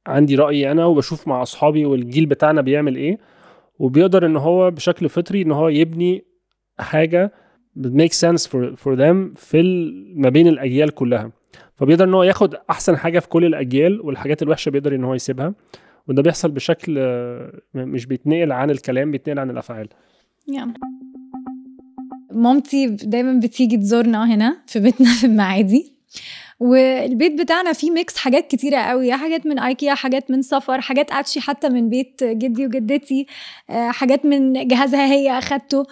عندي رايي انا وبشوف مع اصحابي والجيل بتاعنا بيعمل ايه وبيقدر ان هو بشكل فطري ان هو يبني حاجه ميك سنس فور فور ذيم في ما بين الاجيال كلها فبيقدر ان هو ياخد احسن حاجه في كل الاجيال والحاجات الوحشه بيقدر ان هو يسيبها وده بيحصل بشكل آه، مش بيتنقل عن الكلام بيتنقل عن الافعال yeah. مامتي دايما بتيجي تزورنا هنا في بيتنا في المعادي والبيت بتاعنا فيه ميكس حاجات كتيره قوي حاجات من ايكيا حاجات من سفر حاجات اتشي حتى من بيت جدي وجدتي آه، حاجات من جهازها هي اخدته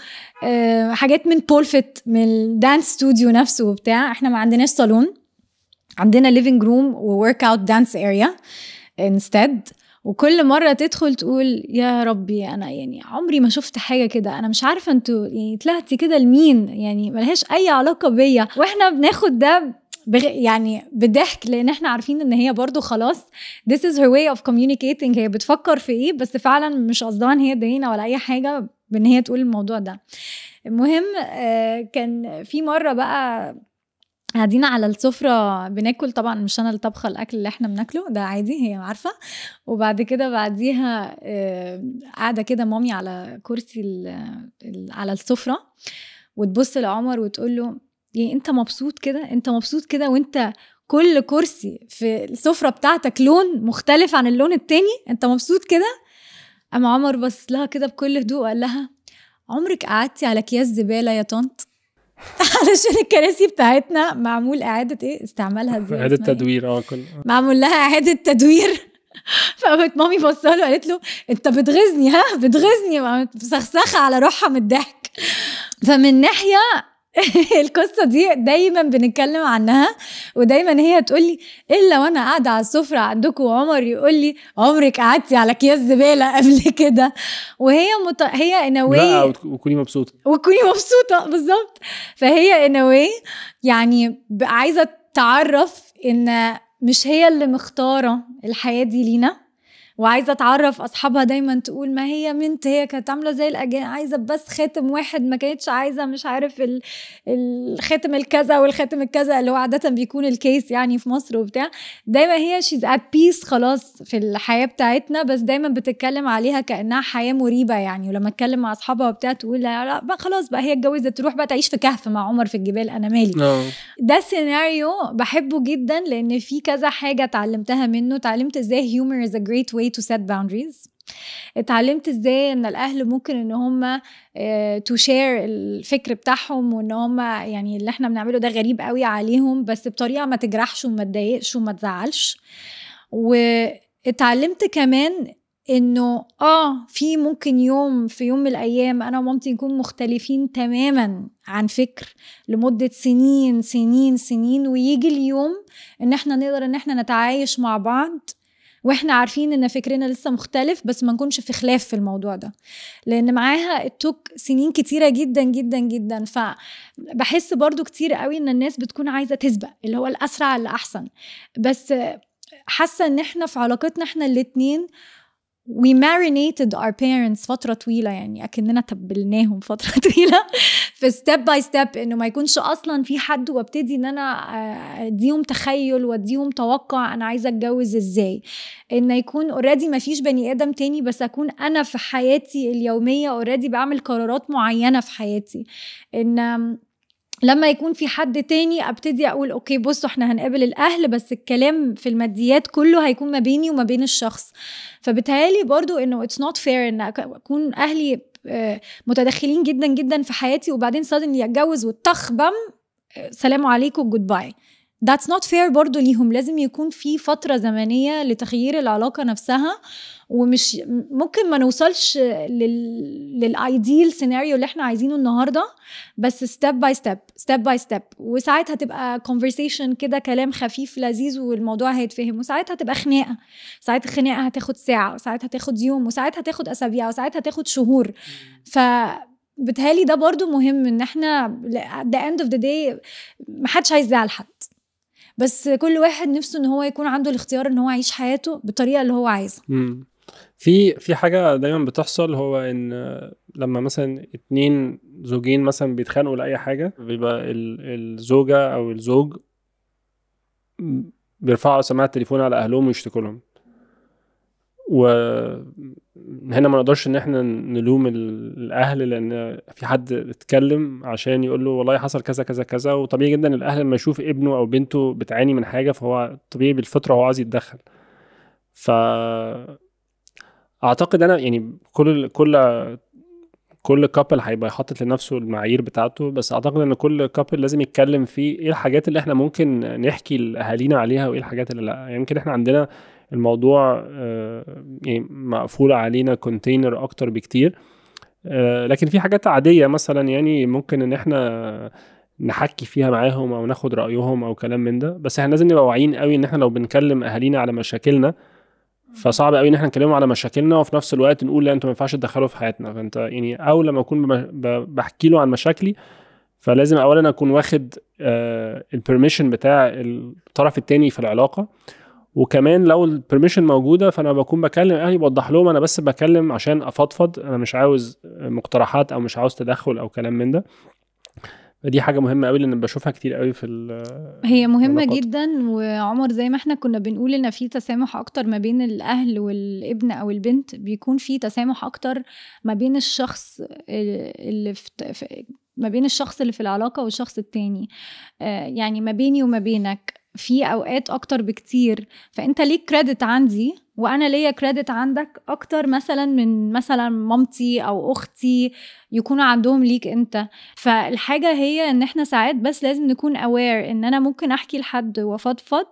آه، حاجات من بولفت من الدانس ستوديو نفسه بتاع احنا ما عندناش صالون عندنا ليفنج روم وورك اوت دانس اريا انستد وكل مرة تدخل تقول يا ربي أنا يعني عمري ما شفت حاجة كده أنا مش عارفة أنتوا يعني طلعتي كده لمين يعني ملهاش أي علاقة بيا وإحنا بناخد ده بغ... يعني بضحك لان احنا عارفين ان هي برضو خلاص this is her way of communicating هي بتفكر في ايه بس فعلا مش قصدها ان هي تضايقنا ولا اي حاجه بان هي تقول الموضوع ده المهم آه، كان في مره بقى قاعدين على السفرة بناكل طبعا مش انا اللي طبخه الاكل اللي احنا بناكله ده عادي هي عارفه وبعد كده بعديها آه، قاعده كده مامي على كرسي على السفره وتبص لعمر وتقول له يعني انت مبسوط كده انت مبسوط كده وانت كل كرسي في السفره بتاعتك لون مختلف عن اللون التاني انت مبسوط كده اما عمر بص لها كده بكل هدوء وقال لها عمرك قعدتي على اكياس زباله يا طنط <laughs> علشان الكراسي بتاعتنا معمول اعاده ايه استعمالها ازاي اعاده إيه؟ تدوير اه كل آه. معمول لها اعاده تدوير <laughs> فقامت مامي بصه له قالت له انت بتغيظني ها بتغيظني مسخسخه على روحها من الضحك فمن ناحيه <laughs> القصه دي دايما بنتكلم عنها ودايما هي تقول لي الا وانا قاعده على السفره عندكم وعمر يقول لي عمرك قعدتي على اكياس زباله <laughs> قبل كده وهي مت... هي لا وكوني مبسوطه وكوني مبسوطه بالظبط فهي انوي يعني عايزه تعرف ان مش هي اللي مختاره الحياه دي لينا وعايزه اتعرف اصحابها دايما تقول ما هي منت هي كانت عامله زي الاجانب عايزه بس خاتم واحد ما كانتش عايزه مش عارف ال... الخاتم الكذا والخاتم الكذا اللي هو عاده بيكون الكيس يعني في مصر وبتاع دايما هي شيز ات بيس خلاص في الحياه بتاعتنا بس دايما بتتكلم عليها كانها حياه مريبه يعني ولما اتكلم مع اصحابها وبتاع تقول لا, لا بقى خلاص بقى هي اتجوزت تروح بقى تعيش في كهف مع عمر في الجبال انا مالي آه. ده سيناريو بحبه جدا لان في كذا حاجه اتعلمتها منه اتعلمت ازاي هيومر از ا جريت واي way to set boundaries اتعلمت ازاي ان الاهل ممكن ان هم تو آه، شير الفكر بتاعهم وان هم يعني اللي احنا بنعمله ده غريب قوي عليهم بس بطريقه ما تجرحش وما تضايقش وما تزعلش واتعلمت كمان انه اه في ممكن يوم في يوم من الايام انا ومامتي نكون مختلفين تماما عن فكر لمده سنين سنين سنين ويجي اليوم ان احنا نقدر ان احنا نتعايش مع بعض واحنا عارفين ان فكرنا لسه مختلف بس ما نكونش في خلاف في الموضوع ده لان معاها التوك سنين كتيره جدا جدا جدا فبحس برضو كتير قوي ان الناس بتكون عايزه تسبق اللي هو الاسرع اللي احسن بس حاسه ان احنا في علاقتنا احنا الاتنين we marinated our parents فترة طويلة يعني أكننا تبلناهم فترة <laughs> طويلة في step باي ستيب إنه ما يكونش أصلا في حد وابتدي إن أنا آه، أديهم تخيل وأديهم توقع أنا عايزة أتجوز إزاي إن يكون أوريدي ما فيش بني آدم تاني بس أكون أنا في حياتي اليومية أوريدي بعمل قرارات معينة في حياتي إن لما يكون في حد تاني ابتدي اقول اوكي بصوا احنا هنقابل الاهل بس الكلام في الماديات كله هيكون ما بيني وما بين الشخص فبتهيالي برضو انه اتس نوت فير ان اكون اهلي آه، متدخلين جدا جدا في حياتي وبعدين صادني اتجوز بم آه، سلام عليكم جود باي that's not fair برضه ليهم لازم يكون في فترة زمنية لتغيير العلاقة نفسها ومش ممكن ما نوصلش للايديل للايديال سيناريو اللي احنا عايزينه النهارده بس ستيب باي ستيب ستيب باي ستيب وساعات هتبقى كونفرسيشن كده كلام خفيف لذيذ والموضوع هيتفهم وساعات هتبقى خناقه ساعات الخناقه هتاخد ساعه وساعات هتاخد يوم وساعات هتاخد اسابيع وساعات هتاخد شهور ف بتهالي ده برضو مهم ان احنا at the end of the day محدش عايز يزعل حد بس كل واحد نفسه ان هو يكون عنده الاختيار ان هو يعيش حياته بالطريقه اللي هو عايزها في في حاجه دايما بتحصل هو ان لما مثلا اتنين زوجين مثلا بيتخانقوا لاي حاجه بيبقى الزوجه او الزوج بيرفعوا سماعه التليفون على اهلهم ويشتكوا لهم وهنا ما نقدرش ان احنا نلوم الاهل لان في حد اتكلم عشان يقول له والله حصل كذا كذا كذا وطبيعي جدا الاهل لما يشوف ابنه او بنته بتعاني من حاجه فهو طبيعي بالفطره هو عايز يتدخل ف اعتقد انا يعني كل كل كل كابل هيبقى حاطط لنفسه المعايير بتاعته بس اعتقد ان كل كابل لازم يتكلم في ايه الحاجات اللي احنا ممكن نحكي لاهالينا عليها وايه الحاجات اللي لا يعني يمكن يعني احنا عندنا الموضوع آه، يعني مقفول علينا كونتينر اكتر بكتير آه، لكن في حاجات عاديه مثلا يعني ممكن ان احنا نحكي فيها معاهم او ناخد رايهم او كلام من ده بس احنا لازم نبقى واعيين قوي ان احنا لو بنكلم اهالينا على مشاكلنا فصعب قوي ان احنا نكلمهم على مشاكلنا وفي نفس الوقت نقول لا انتوا ما ينفعش تدخلوا في حياتنا فانت يعني او لما اكون بحكي له عن مشاكلي فلازم اولا اكون واخد آه، البرميشن بتاع الطرف الثاني في العلاقه وكمان لو البرميشن موجوده فانا بكون بكلم اهلي بوضح لهم انا بس بكلم عشان افضفض انا مش عاوز مقترحات او مش عاوز تدخل او كلام من ده دي حاجه مهمه قوي لان بشوفها كتير قوي في هي مهمه جدا وعمر زي ما احنا كنا بنقول ان في تسامح اكتر ما بين الاهل والابن او البنت بيكون في تسامح اكتر ما بين الشخص اللي في ما بين الشخص اللي في العلاقة والشخص التاني آه، يعني ما بيني وما بينك في اوقات اكتر بكتير فانت ليك كريدت عندي وانا ليا كريدت عندك اكتر مثلا من مثلا مامتي او اختي يكون عندهم ليك انت فالحاجه هي ان احنا ساعات بس لازم نكون اوير ان انا ممكن احكي لحد وافضفض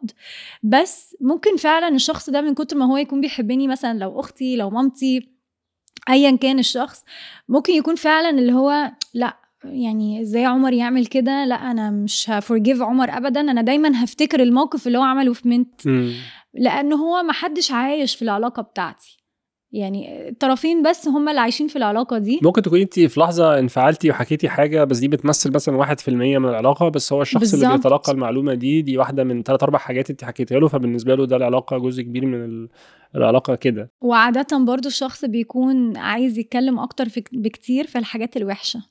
بس ممكن فعلا الشخص ده من كتر ما هو يكون بيحبني مثلا لو اختي لو مامتي ايا كان الشخص ممكن يكون فعلا اللي هو لا يعني ازاي عمر يعمل كده لا انا مش هفورجيف عمر ابدا انا دايما هفتكر الموقف اللي هو عمله في منت لان هو ما حدش عايش في العلاقه بتاعتي يعني الطرفين بس هم اللي عايشين في العلاقه دي ممكن تكوني انت في لحظه انفعلتي وحكيتي حاجه بس دي بتمثل مثلا 1% من العلاقه بس هو الشخص بالزبط. اللي بيتلقى المعلومه دي دي واحده من ثلاث اربع حاجات انت حكيتيها له فبالنسبه له ده العلاقه جزء كبير من العلاقه كده وعاده برضو الشخص بيكون عايز يتكلم اكتر في بكتير في الحاجات الوحشه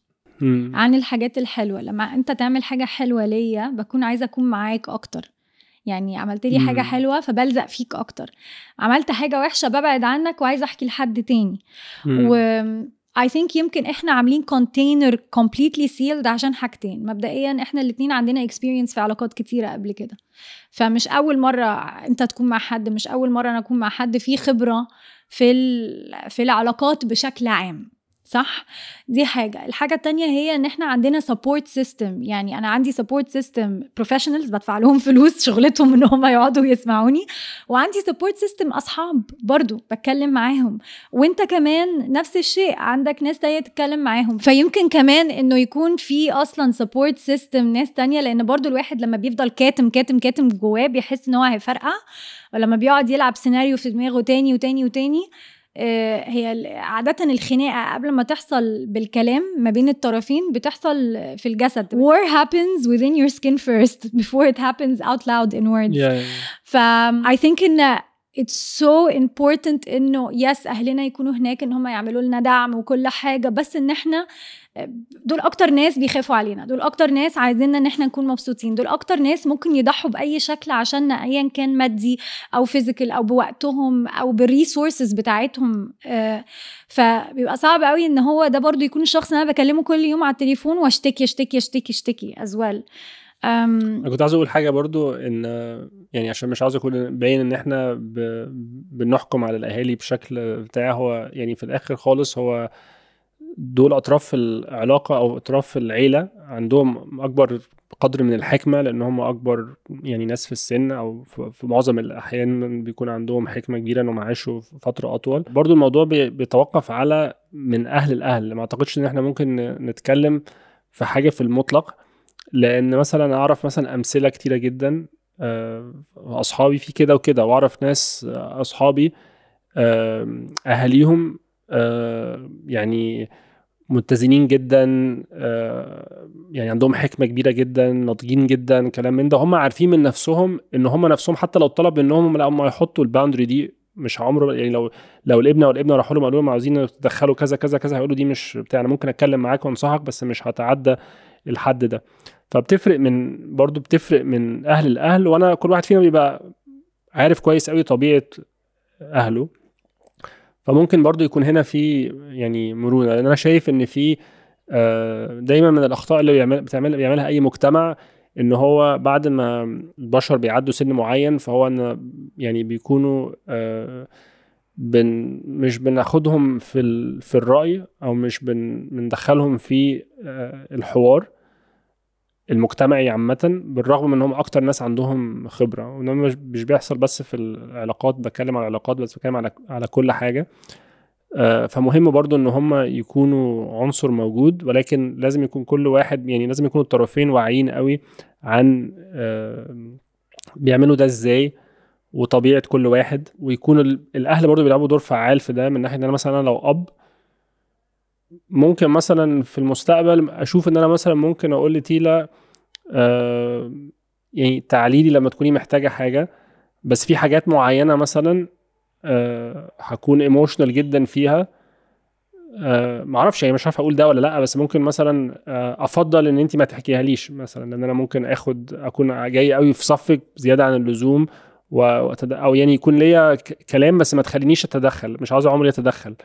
مم. عن الحاجات الحلوه لما انت تعمل حاجه حلوه ليا بكون عايزه اكون معاك اكتر يعني عملت لي حاجه حلوه فبلزق فيك اكتر عملت حاجه وحشه ببعد عنك وعايزه احكي لحد تاني و اي ثينك يمكن احنا عاملين كونتينر كومبليتلي سيلد عشان حاجتين مبدئيا احنا الاثنين عندنا اكسبيرينس في علاقات كتيره قبل كده فمش اول مره انت تكون مع حد مش اول مره انا اكون مع حد في خبره في في العلاقات بشكل عام صح دي حاجة الحاجة التانية هي ان احنا عندنا سبورت سيستم يعني انا عندي سبورت سيستم بروفيشنالز بدفع لهم <laughs> فلوس شغلتهم ان هم يقعدوا يسمعوني وعندي سبورت سيستم اصحاب برضو بتكلم معاهم وانت كمان نفس الشيء عندك ناس تانية تتكلم معاهم فيمكن كمان انه يكون في اصلا سبورت سيستم ناس تانية لان برضو الواحد لما بيفضل كاتم كاتم كاتم جواه بيحس ان هو هيفرقع ولما بيقعد يلعب سيناريو في دماغه تاني وتاني وتاني آه، هي عادة الخناقة قبل ما تحصل بالكلام ما بين الطرفين بتحصل في الجسد war happens within your skin first before it happens out loud in words yeah, yeah. ف I think إن it's so important إنه يس أهلنا يكونوا هناك إن هم يعملوا لنا دعم وكل حاجة بس إن إحنا دول اكتر ناس بيخافوا علينا دول اكتر ناس عايزيننا ان احنا نكون مبسوطين دول اكتر ناس ممكن يضحوا باي شكل عشان ايا كان مادي او فيزيكال او بوقتهم او بالريسورسز بتاعتهم آه، فبيبقى صعب قوي ان هو ده برضو يكون الشخص اللي انا بكلمه كل يوم على التليفون واشتكي اشتكي اشتكي اشتكي از ويل انا كنت عايز اقول حاجه برضو ان يعني عشان مش عاوز اكون باين ان احنا بنحكم على الاهالي بشكل بتاع هو يعني في الاخر خالص هو دول اطراف العلاقه او اطراف العيله عندهم اكبر قدر من الحكمه لان هم اكبر يعني ناس في السن او في معظم الاحيان بيكون عندهم حكمه كبيره انهم عاشوا فتره اطول برضو الموضوع بيتوقف على من اهل الاهل ما اعتقدش ان احنا ممكن نتكلم في حاجه في المطلق لان مثلا اعرف مثلا امثله كتيره جدا آه، اصحابي في كده وكده واعرف ناس آه، اصحابي اهاليهم آه، يعني متزنين جدا آه، يعني عندهم حكمه كبيره جدا ناضجين جدا كلام من ده هم عارفين من نفسهم ان هم نفسهم حتى لو طلب منهم هم يحطوا الباوندري دي مش عمره يعني لو لو الابن او الابنه راحوا لهم قالوا لهم عاوزين تدخلوا كذا كذا كذا هيقولوا دي مش بتاع انا ممكن اتكلم معاك وانصحك بس مش هتعدى الحد ده فبتفرق من برضو بتفرق من اهل الاهل وانا كل واحد فينا بيبقى عارف كويس قوي طبيعه اهله فممكن برضو يكون هنا في يعني مرونه لان انا شايف ان في آه، دايما من الاخطاء اللي بيعمل بتعمل بيعملها اي مجتمع ان هو بعد ما البشر بيعدوا سن معين فهو ان يعني بيكونوا آه، بن مش بناخدهم في ال... في الراي او مش بن... بندخلهم في آه، الحوار المجتمعي عامة بالرغم من انهم اكتر ناس عندهم خبرة وده مش بيحصل بس في العلاقات بتكلم على العلاقات بس بتكلم على على كل حاجة آه، فمهم برضو ان هم يكونوا عنصر موجود ولكن لازم يكون كل واحد يعني لازم يكونوا الطرفين واعيين قوي عن آه، بيعملوا ده ازاي وطبيعه كل واحد ويكون الاهل برضو بيلعبوا دور فعال في ده من ناحيه ان انا مثلا لو اب ممكن مثلا في المستقبل اشوف ان انا مثلا ممكن اقول لتيلا آه يعني تعليلي لما تكوني محتاجه حاجه بس في حاجات معينه مثلا آه هكون ايموشنال جدا فيها آه معرفش يعني مش عارف اقول ده ولا لا بس ممكن مثلا آه افضل ان انت ما تحكيها ليش مثلا لان انا ممكن اخد اكون جاي قوي في صفك زياده عن اللزوم او يعني يكون ليا كلام بس ما تخلينيش اتدخل مش عاوز عمري اتدخل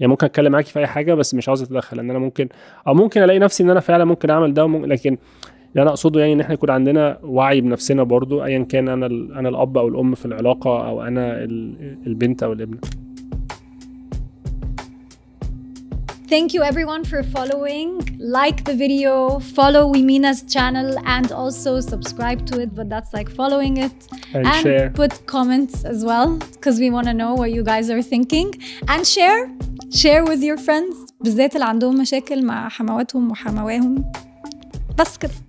يعني ممكن اتكلم معاكي في اي حاجه بس مش عاوز اتدخل لان انا ممكن او ممكن الاقي نفسي ان انا فعلا ممكن اعمل ده وممكن لكن اللي انا اقصده يعني ان احنا يكون عندنا وعي بنفسنا برضو ايا كان انا انا الاب او الام في العلاقه او انا البنت او الابن Thank you everyone for following. Like the video, follow Wimina's channel and also subscribe to it, but that's like following it. And, and share. put comments as well, because we want to know what you guys are thinking. And share, share with your friends, بالذات اللي عندهم مشاكل مع بس كده.